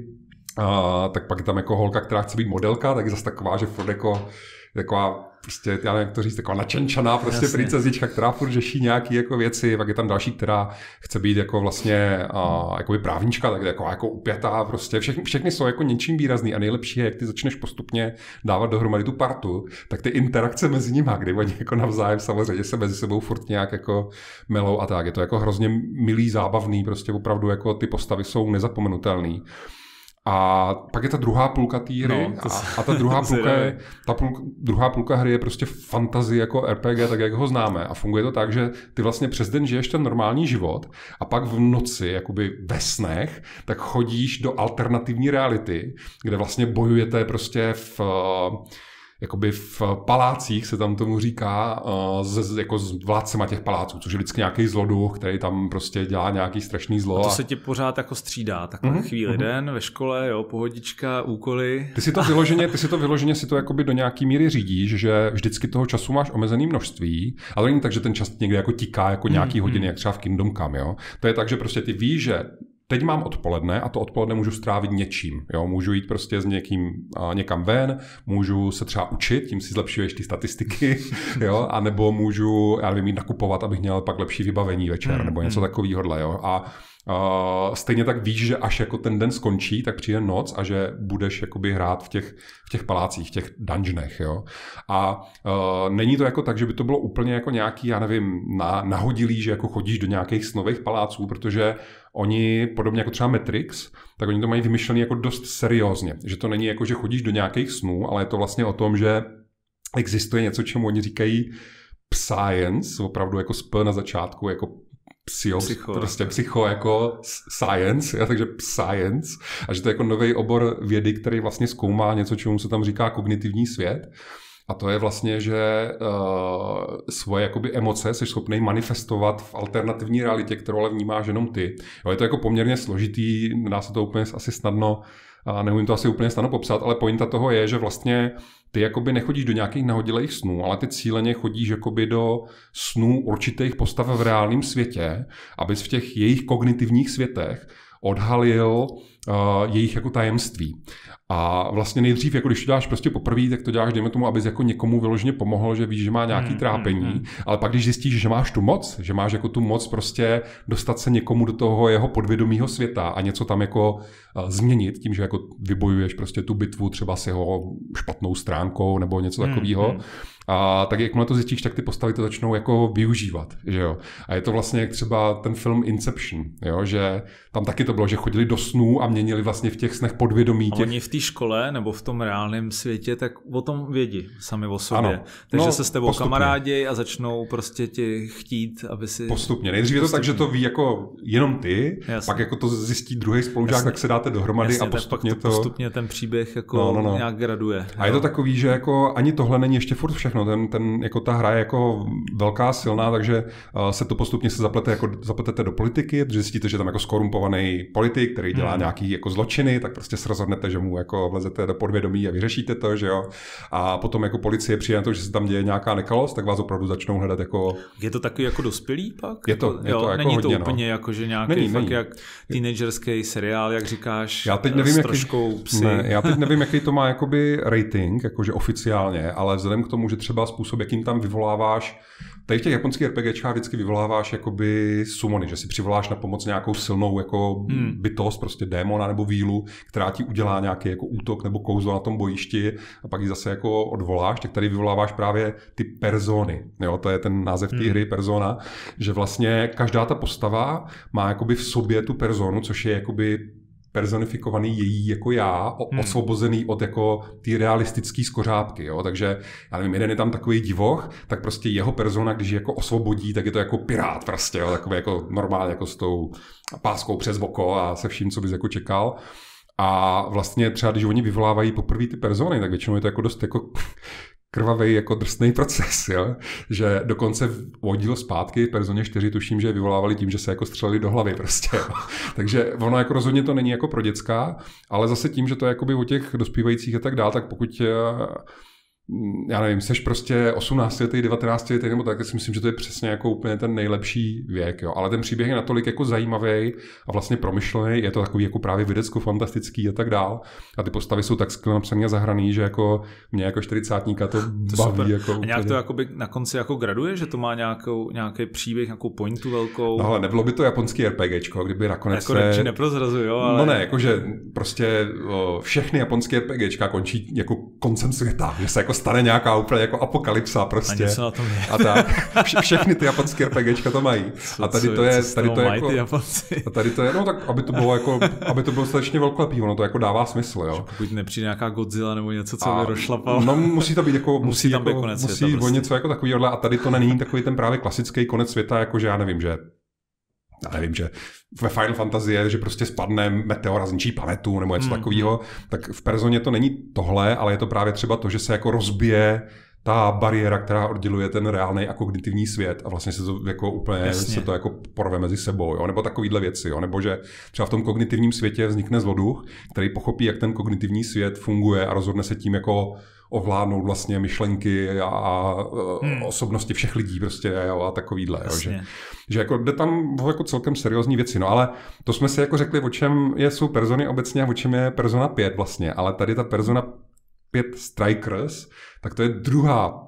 a, tak pak je tam jako holka, která chce být modelka, tak je zase taková, že furt jako taková prostě, já nevím, jak to říct, taková načenčaná prostě Jasně. princezička, která furt řeší nějaké jako věci, pak je tam další, která chce být jako vlastně a, právnička, tak jako, jako upjatá prostě, všechny, všechny jsou jako něčím výrazný a nejlepší je, jak ty začneš postupně dávat dohromady tu partu, tak ty interakce mezi nimi, kdy oni jako navzájem samozřejmě se mezi sebou furt nějak jako melou a tak, je to jako hrozně milý, zábavný, prostě opravdu jako ty postavy jsou nezapomenutelné. A pak je ta druhá půlka té hry no, a, a ta druhá půlka, je, ta půlka, druhá půlka hry je prostě fantazy jako RPG, tak jak ho známe. A funguje to tak, že ty vlastně přes den žiješ ten normální život a pak v noci, jakoby ve snech, tak chodíš do alternativní reality, kde vlastně bojujete prostě v... Uh, jakoby v palácích se tam tomu říká, eh, z, jako s vládcema těch paláců, což je vždycky nějaký zloduch, který tam prostě dělá nějaký strašný zlo. A to a... se ti pořád jako střídá, takhle mm-hmm. chvíli mm-hmm. den ve škole, jo, pohodička, úkoly. Ty si to vyloženě, ty si to vyloženě si to jakoby do nějaký míry řídíš, že vždycky toho času máš omezený množství, ale není tak, že ten čas někde jako tiká jako mhm, nějaký mm-hmm. hodiny, jak třeba v Kingdom Come, jo. To je tak, že prostě ty víš, že teď mám odpoledne a to odpoledne můžu strávit něčím. Jo? Můžu jít prostě s někým a, někam ven, můžu se třeba učit, tím si zlepšuješ ty statistiky, jo? a nebo můžu, já nevím, jít nakupovat, abych měl pak lepší vybavení večer, hmm, nebo něco hmm. takového. Jo? A stejně tak víš, že až jako ten den skončí, tak přijde noc a že budeš jakoby hrát v těch, v těch palácích, v těch dungeonech, jo. A a e, není to jako tak, že by to bylo úplně jako nějaký, já nevím, na, nahodilý, že jako chodíš do nějakých snových paláců, protože oni, podobně jako třeba Matrix, tak oni to mají vymyšlené jako dost seriózně. Že to není jako, že chodíš do nějakých snů, ale je to vlastně o tom, že existuje něco, čemu oni říkají science, opravdu jako sp na začátku, jako, prostě jako. psycho, psycho prostě psycho jako science, ja, takže science, a že to je jako nový obor vědy, který vlastně zkoumá něco, čemu se tam říká kognitivní svět. A to je vlastně, že uh, svoje jakoby emoce jsi schopný manifestovat v alternativní realitě, kterou ale vnímáš jenom ty. Jo, je to jako poměrně složitý, nedá se to úplně asi snadno, a neumím to asi úplně snadno popsat, ale pointa toho je, že vlastně ty jakoby nechodíš do nějakých nahodilých snů, ale ty cíleně chodíš jakoby do snů určitých postav v reálném světě, abys v těch jejich kognitivních světech odhalil jejich jako tajemství. A vlastně nejdřív, jako když to děláš prostě poprvé, tak to děláš, dejme tomu, abys jako někomu vyloženě pomohl, že víš, že má nějaký hmm, trápení, hmm, ale pak když zjistíš, že máš tu moc, že máš jako tu moc prostě dostat se někomu do toho jeho podvědomího světa a něco tam jako změnit tím, že jako vybojuješ prostě tu bitvu třeba s jeho špatnou stránkou nebo něco hmm, takového, hmm. A tak jakmile to zjistíš, tak ty postavy to začnou jako využívat, že jo. A je to vlastně jak třeba ten film Inception, jo, že tam taky to bylo, že chodili do snů a měnili vlastně v těch snech podvědomí. Těch... A oni v té škole nebo v tom reálném světě tak o tom vědí sami o sobě. Ano. Takže no, se s tebou kamarádi a začnou prostě ti chtít, aby si... Postupně. Nejdřív je to tak, že to ví jako jenom ty, Jasně. pak jako to zjistí druhý spolužák, Jasně. tak se dáte dohromady Jasně, a postupně tak pak to... postupně ten příběh jako no, no, no. nějak graduje. A jo. je to takový, že jako ani tohle není ještě furt všechno. Ten, ten, jako ta hra je jako velká, silná, takže eh, se to postupně se zaplete, jako zapletete do politiky, zjistíte, že tam jako skorumpovaný politik, který dělá hmm. nějaký nějaký jako zločiny, tak prostě se rozhodnete, že mu jako vlezete do podvědomí a vyřešíte to, že jo. A potom jako policie přijde na to, že se tam děje nějaká nekalost, tak vás opravdu začnou hledat jako... Je to takový jako dospělý pak? Je to, jako, je jo, to jako není hodně, to no. úplně no. jako, že nějaký není, není. jak teenagerský seriál, jak říkáš, já teď nevím, s jaký, psy. Ne, já teď nevím, jaký to má jakoby rating, jakože oficiálně, ale vzhledem k tomu, že třeba způsob, jakým tam vyvoláváš Tady v těch japonských RPGčkách vždycky vyvoláváš jakoby sumony, že si přivoláš na pomoc nějakou silnou jako hmm. bytost, prostě démona nebo vílu, která ti udělá hmm. nějaký jako útok nebo kouzlo na tom bojišti a pak ji zase jako odvoláš, tak tady vyvoláváš právě ty persony. Jo, to je ten název té hmm. hry persona, že vlastně každá ta postava má jakoby v sobě tu personu, což je jakoby personifikovaný její jako já, hmm. osvobozený od jako ty realistické skořápky, jo? takže já nevím, jeden je tam takový divoch, tak prostě jeho persona, když je jako osvobodí, tak je to jako pirát prostě, jo? takový jako normálně jako s tou páskou přes oko a se vším, co bys jako čekal. A vlastně třeba, když oni vyvolávají poprvé ty persony, tak většinou je to jako dost jako krvavý jako drsný proces, jo? že dokonce vodil zpátky personě 4 tuším, že vyvolávali tím, že se jako střelili do hlavy prostě. Jo? Takže ono jako rozhodně to není jako pro dětská, ale zase tím, že to je jakoby o těch dospívajících a tak dál, tak pokud eh, já nevím, seš prostě 18 letý, 19 letý nebo tak, já si myslím, že to je přesně jako úplně ten nejlepší věk, jo. Ale ten příběh je natolik jako zajímavý a vlastně promyšlený, je to takový jako právě vědecko fantastický a tak dál. A ty postavy jsou tak skvěle napsané a zahraný, že jako mě jako 40 to, to baví. Super. Jako a úplně. nějak to jako na konci jako graduje, že to má nějakou, nějaký příběh, nějakou pointu velkou? No ale nebylo by to japonský RPGčko, kdyby nakonec jako se... neprozrazuju, jo, ale... No ne, jakože prostě o, všechny japonské RPGčka končí jako koncem světa, že se jako stane nějaká úplně jako apokalypsa prostě. A něco na tom je. A tak. Vše, všechny ty japonské RPGčka to mají. Co, a tady co, to je, co tady to je jako, A tady to je, no tak aby to bylo jako, aby to bylo strašně velkolepý, ono to jako dává smysl, jo. Pokud nepřijde nějaká Godzilla nebo něco, co by rošlapal. No musí to být jako, musí, musí tam jako, konec musí světa, prostě. něco jako takový, a tady to není takový ten právě klasický konec světa, jako že já nevím, že já nevím, že ve Final Fantasy je, že prostě spadne meteor a zničí planetu nebo něco hmm. takového, tak v Personě to není tohle, ale je to právě třeba to, že se jako rozbije ta bariéra, která odděluje ten reálný a kognitivní svět a vlastně se to jako úplně Jasně. se to jako porve mezi sebou, jo? nebo takovýhle věci, jo? nebo že třeba v tom kognitivním světě vznikne zloduch, který pochopí, jak ten kognitivní svět funguje a rozhodne se tím jako ovládnout vlastně myšlenky a, a e, hmm. osobnosti všech lidí prostě jo, a takovýhle. Jo, že, že jako jde tam o jako celkem seriózní věci. No ale to jsme si jako řekli, o čem je, jsou persony obecně a o čem je persona 5 vlastně. Ale tady ta persona 5 Strikers, tak to je druhá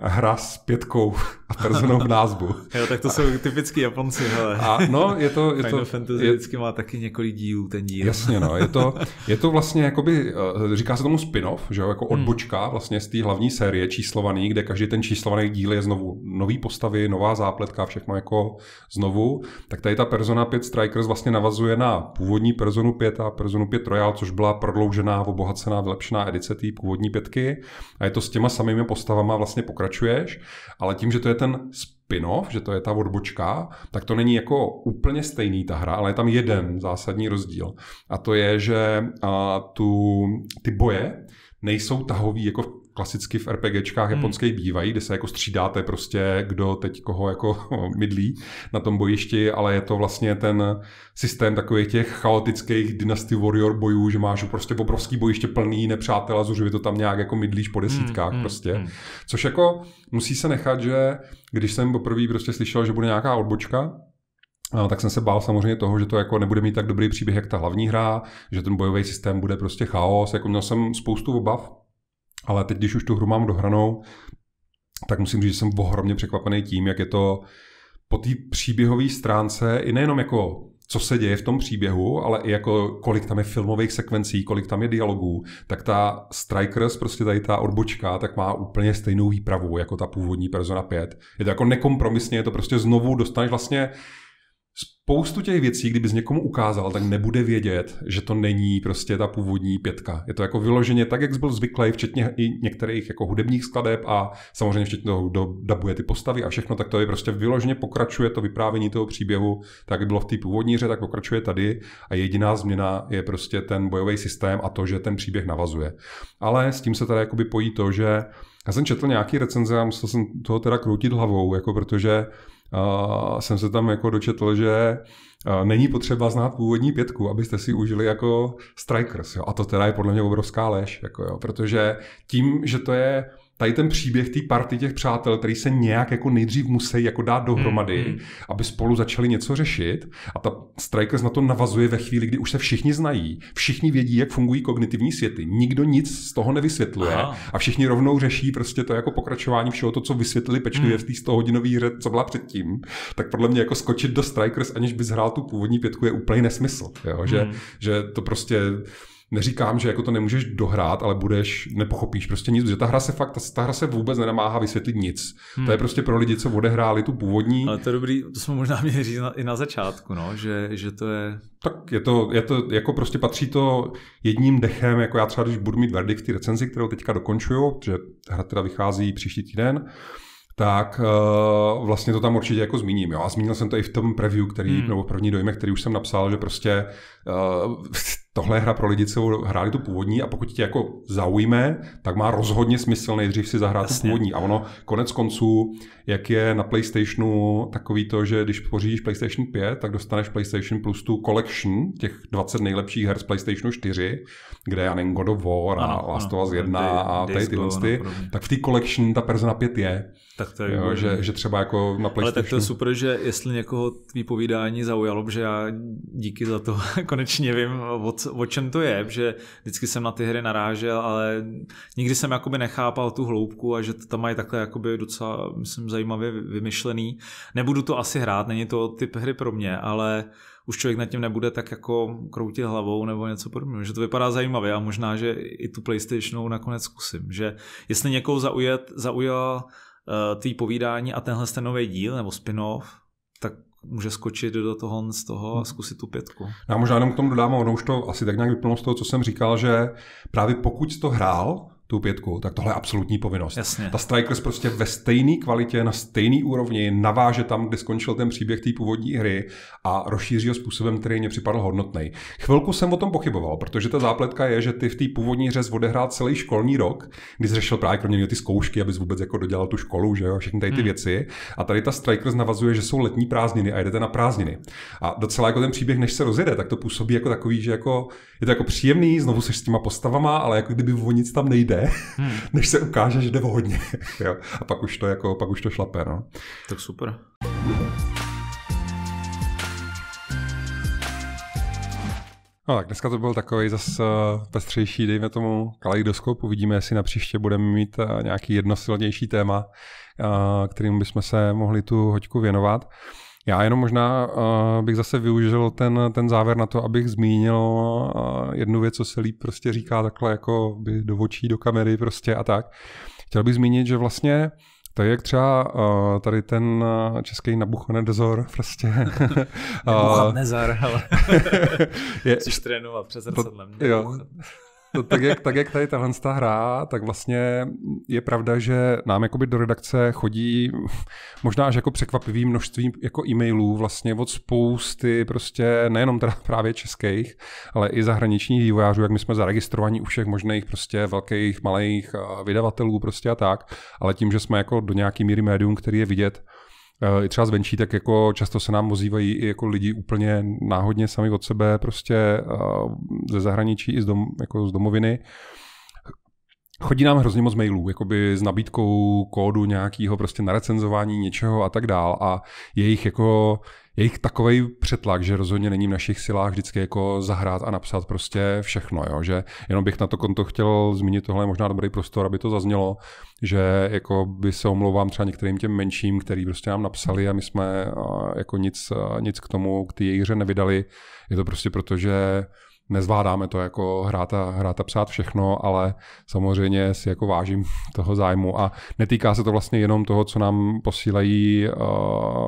hra s pětkou a personou v názvu. jo, tak to jsou typický Japonci, hele. A no, je to... Je Final to Fantasy je, vždycky má taky několik dílů ten díl. Jasně, no, je to, je to vlastně jakoby, eh, říká se tomu spin-off, že jo, jako hmm. odbočka hmm. vlastně z té hlavní série číslovaný, kde každý ten číslovaný díl je znovu nový postavy, nová zápletka, všechno jako znovu. Tak tady ta Persona 5 Strikers vlastně navazuje na původní Personu 5 a Personu 5 Royal, což byla prodloužená, obohacená, vylepšená edice té původní pětky. A je to s těma samými postavama vlastně pokračuješ, ale tím, že to je ten spin-off, že to je ta odbočka, tak to není jako úplně stejný ta hra, ale je tam jeden zásadní rozdíl. A to je, že a, tu, ty boje nejsou tahový jako v klasicky v RPGčkách hmm. japonských bývají, kde se jako střídáte prostě, kdo teď koho jako mydlí na tom bojišti, ale je to vlastně ten systém takových těch chaotických Dynasty Warrior bojů, že máš prostě obrovský bojiště plný nepřátel a zuřivě to tam nějak jako mydlíš po hmm, desítkách hmm. prostě. Hmm. Což jako musí se nechat, že když jsem poprvé prostě slyšel, že bude nějaká odbočka, No, tak jsem se bál samozřejmě toho, že to jako nebude mít tak dobrý příběh, jak ta hlavní hra, že ten bojový systém bude prostě chaos. Jako měl jsem spoustu obav, ale teď, když už tu hru mám dohranou, tak musím říct, že jsem ohromně překvapený tím, jak je to po té příběhové stránce, i nejenom jako co se děje v tom příběhu, ale i jako kolik tam je filmových sekvencí, kolik tam je dialogů, tak ta Strikers, prostě tady ta odbočka, tak má úplně stejnou výpravu jako ta původní Persona 5. Je to jako nekompromisně, je to prostě znovu dostaneš vlastně spoustu těch věcí, z někomu ukázal, tak nebude vědět, že to není prostě ta původní pětka. Je to jako vyloženě tak, jak byl zvyklý, včetně i některých jako hudebních skladeb a samozřejmě včetně toho, kdo dabuje ty postavy a všechno, tak to je prostě vyloženě pokračuje to vyprávění toho příběhu, tak jak bylo v té původní hře, tak pokračuje tady a jediná změna je prostě ten bojový systém a to, že ten příběh navazuje. Ale s tím se teda jakoby pojí to, že já jsem četl nějaký recenze a musel jsem toho teda kroutit hlavou, jako protože uh, jsem se tam jako dočetl, že není potřeba znát původní pětku, abyste si užili jako strikers. Jo? A to teda je podle mě obrovská lež, jako jo? protože tím, že to je tady ten příběh té party těch přátel, který se nějak jako nejdřív musí jako dát dohromady, mm, hmm aby spolu začali něco řešit a ta Strikers na to navazuje ve chvíli, kdy už se všichni znají, všichni vědí, jak fungují kognitivní světy, nikdo nic z toho nevysvětluje Aha. a všichni rovnou řeší prostě to jako pokračování všeho to, co vysvětlili pečlivě mm. v té 100 hodinové hře, co byla předtím, tak podle mě jako skočit do Strikers, aniž by zhrál tu původní pětku, je úplný nesmysl, jo? Že, mm. že to prostě neříkám, že jako to nemůžeš dohrát, ale budeš, nepochopíš prostě nic, že ta hra se fakt, ta, ta hra se vůbec nenamáhá vysvětlit nic. Hmm. To je hmm. prostě pro lidi, co odehráli tu původní. Ale to je dobrý, to jsme možná měli říct na, i na začátku, no, že, že to je... Tak je to, je to, jako prostě patří to jedním dechem, jako já třeba, když budu mít verdikt v recenzi, kterou teďka dokončuju, že hra teda vychází příští týden, tak uh, vlastně to tam určitě jako zmíním. Jo? A zmínil jsem to i v tom preview, který, hmm. nebo v první dojme, který už jsem napsal, že prostě uh, tohle hra pro lidi, co hráli tu původní a pokud tě jako zaujme, tak má rozhodně smysl nejdřív si zahrát Jasně. tu původní. A ono konec konců, jak je na PlayStationu takový to, že když pořídíš PlayStation 5, tak dostaneš PlayStation Plus tu collection těch 20 nejlepších her z PlayStationu 4, kde je God of War a ano, Last of Us 1 a tady ty listy, tak v té collection ta Persona 5 je. Tak to je jo, že, že třeba jako na PlayStation. Ale tak to je super, že jestli někoho tvý povídání zaujalo, že já díky za to konečně vím, o, o čem to je, že vždycky jsem na ty hry narážel, ale nikdy jsem jakoby nechápal tu hloubku a že to tam mají takhle jakoby docela, myslím, zajímavě vymyšlený. Nebudu to asi hrát, není to typ hry pro mě, ale už člověk nad tím nebude tak jako kroutit hlavou nebo něco podobného, že to vypadá zajímavě a možná, že i tu PlayStationu nakonec zkusím, že jestli někoho zaujat, zaujal Eh, tvý povídání a tenhle ten nový díl nebo spin-off, tak může skočit do toho z toho a hmm. zkusit tu pětku. Já možná jenom k tomu dodám, ono už to asi tak nějak vyplnulo z toho, co jsem říkal, že právě pokud jsi to hrál, tu pětku, tak tohle je absolutní povinnost. Jasně. Ta Strikers prostě ve stejné kvalitě, na stejné úrovni naváže tam, kde skončil ten příběh té původní hry a rozšíří ho způsobem, který mě připadl hodnotný. Chvilku jsem o tom pochyboval, protože ta zápletka je, že ty v té původní hře odehrál celý školní rok, kdy jsi řešil právě kromě ty zkoušky, abys vůbec jako dodělal tu školu, že jo, všechny tady ty hmm. věci. A tady ta Strikers navazuje, že jsou letní prázdniny a jdete na prázdniny. A docela jako ten příběh, než se rozjede, tak to působí jako takový, že jako, je to jako příjemný, znovu se s těma postavama, ale jako kdyby o nic tam nejde hmm. než se ukáže, že jde o hodně. jo. A pak už to, jako, pak už to šlape. No. Tak super. No tak dneska to byl takový zase eh, pestřejší, dejme tomu, kaleidoskop. Uvidíme, jestli na příště budeme mít eh, nějaký jednosilnější téma, eh, kterým bychom se mohli tu hoďku věnovat. Já jenom možná uh, bych zase využil ten, ten závěr na to, abych zmínil uh, jednu věc, co se líp prostě říká takhle jako by do očí, do kamery prostě a tak. Chtěl bych zmínit, že vlastně tak jak třeba uh, tady ten český Nabuchonedzor prostě. nezor, ale. je, trénovat přes zrcadlem to, no, tak, jak, tak jak tady tahle ta hra, tak vlastně je pravda, že nám jakoby do redakce chodí možná až jako překvapivý množství jako e-mailů vlastně od spousty prostě nejenom teda právě českých, ale i zahraničních vývojářů, jak my jsme zaregistrovaní u všech možných prostě velkých, malých vydavatelů prostě a tak, ale tím, že jsme jako do nějaký míry médium, který je vidět, Eh, i třeba zvenčí, tak jako často se nám ozývají i jako lidi úplně náhodně sami od sebe, prostě eh, ze zahraničí i z, dom, jako z domoviny, Chodí nám hrozně moc mailů, jakoby s nabídkou kódu nějakého prostě na recenzování něčeho a tak dál a jejich jako jejich takový přetlak, že rozhodně není v našich silách vždycky jako zahrát a napsat prostě všechno, jo? že jenom bych na to konto chtěl zmínit, tohle možná dobrý prostor, aby to zaznělo, že jako by se omlouvám třeba některým těm menším, který prostě nám napsali a my jsme jako nic, nic k tomu, k té jejich hře nevydali, je to prostě proto, že nezvládáme to jako hrát a, hrát a psát všechno, ale samozřejmě si jako vážím toho zájmu a netýká se to vlastně jenom toho, co nám posílají uh,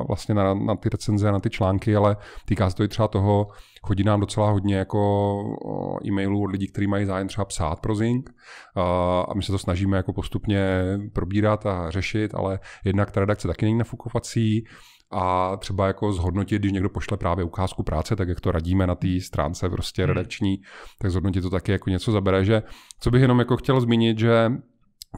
vlastně na, na ty recenze, na ty články, ale týká se to i třeba toho, chodí nám docela hodně jako eh, e-mailů od lidí, kteří mají zájem třeba psát pro Zing eh, a my se to snažíme jako postupně probírat a řešit, ale jednak ta redakce taky není nafukovací, a třeba jako zhodnotit, když někdo pošle právě ukázku práce, tak jak to radíme na té stránce prostě hmm. redakční, tak zhodnotit to taky jako něco zabere, že co bych jenom jako chtěl zmínit, že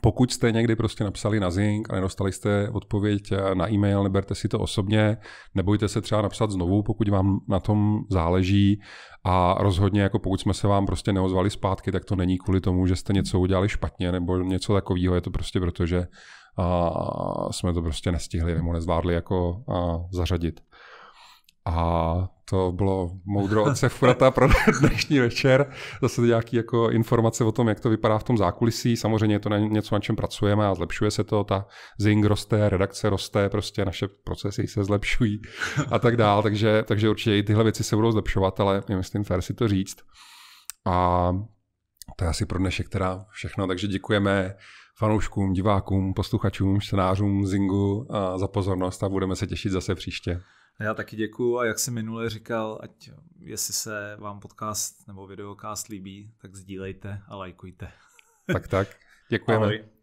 pokud jste někdy prostě napsali na Zing a nedostali jste odpověď eh, na e-mail, neberte si to osobně, nebojte se třeba napsat znovu, pokud vám na tom záleží a rozhodně jako pokud jsme se vám prostě neozvali zpátky, tak to není kvůli tomu, že jste něco udělali špatně nebo něco takového, je to prostě proto, že a jsme to prostě nestihli nebo nezvládli jako a, zařadit. A to bylo moudro od Sefurata pro dnešní večer. Zase nějaké jako informace o tom, jak to vypadá v tom zákulisí. Samozřejmě je to na něco, na čem pracujeme a zlepšuje se to. Ta zing roste, redakce roste, prostě naše procesy se zlepšují a tak dál. Takže, takže určitě i tyhle věci se budou zlepšovat, ale je myslím fér si to říct. A to je asi pro dnešek teda všechno, takže děkujeme fanouškům, divákům, posluchačům, čtenářům Zingu a za pozornost a budeme se těšit zase příště. Já taky děkuju a jak jsi minule říkal, ať jestli se vám podcast nebo videokast líbí, tak sdílejte a lajkujte. Tak tak, děkujeme. Ahoj.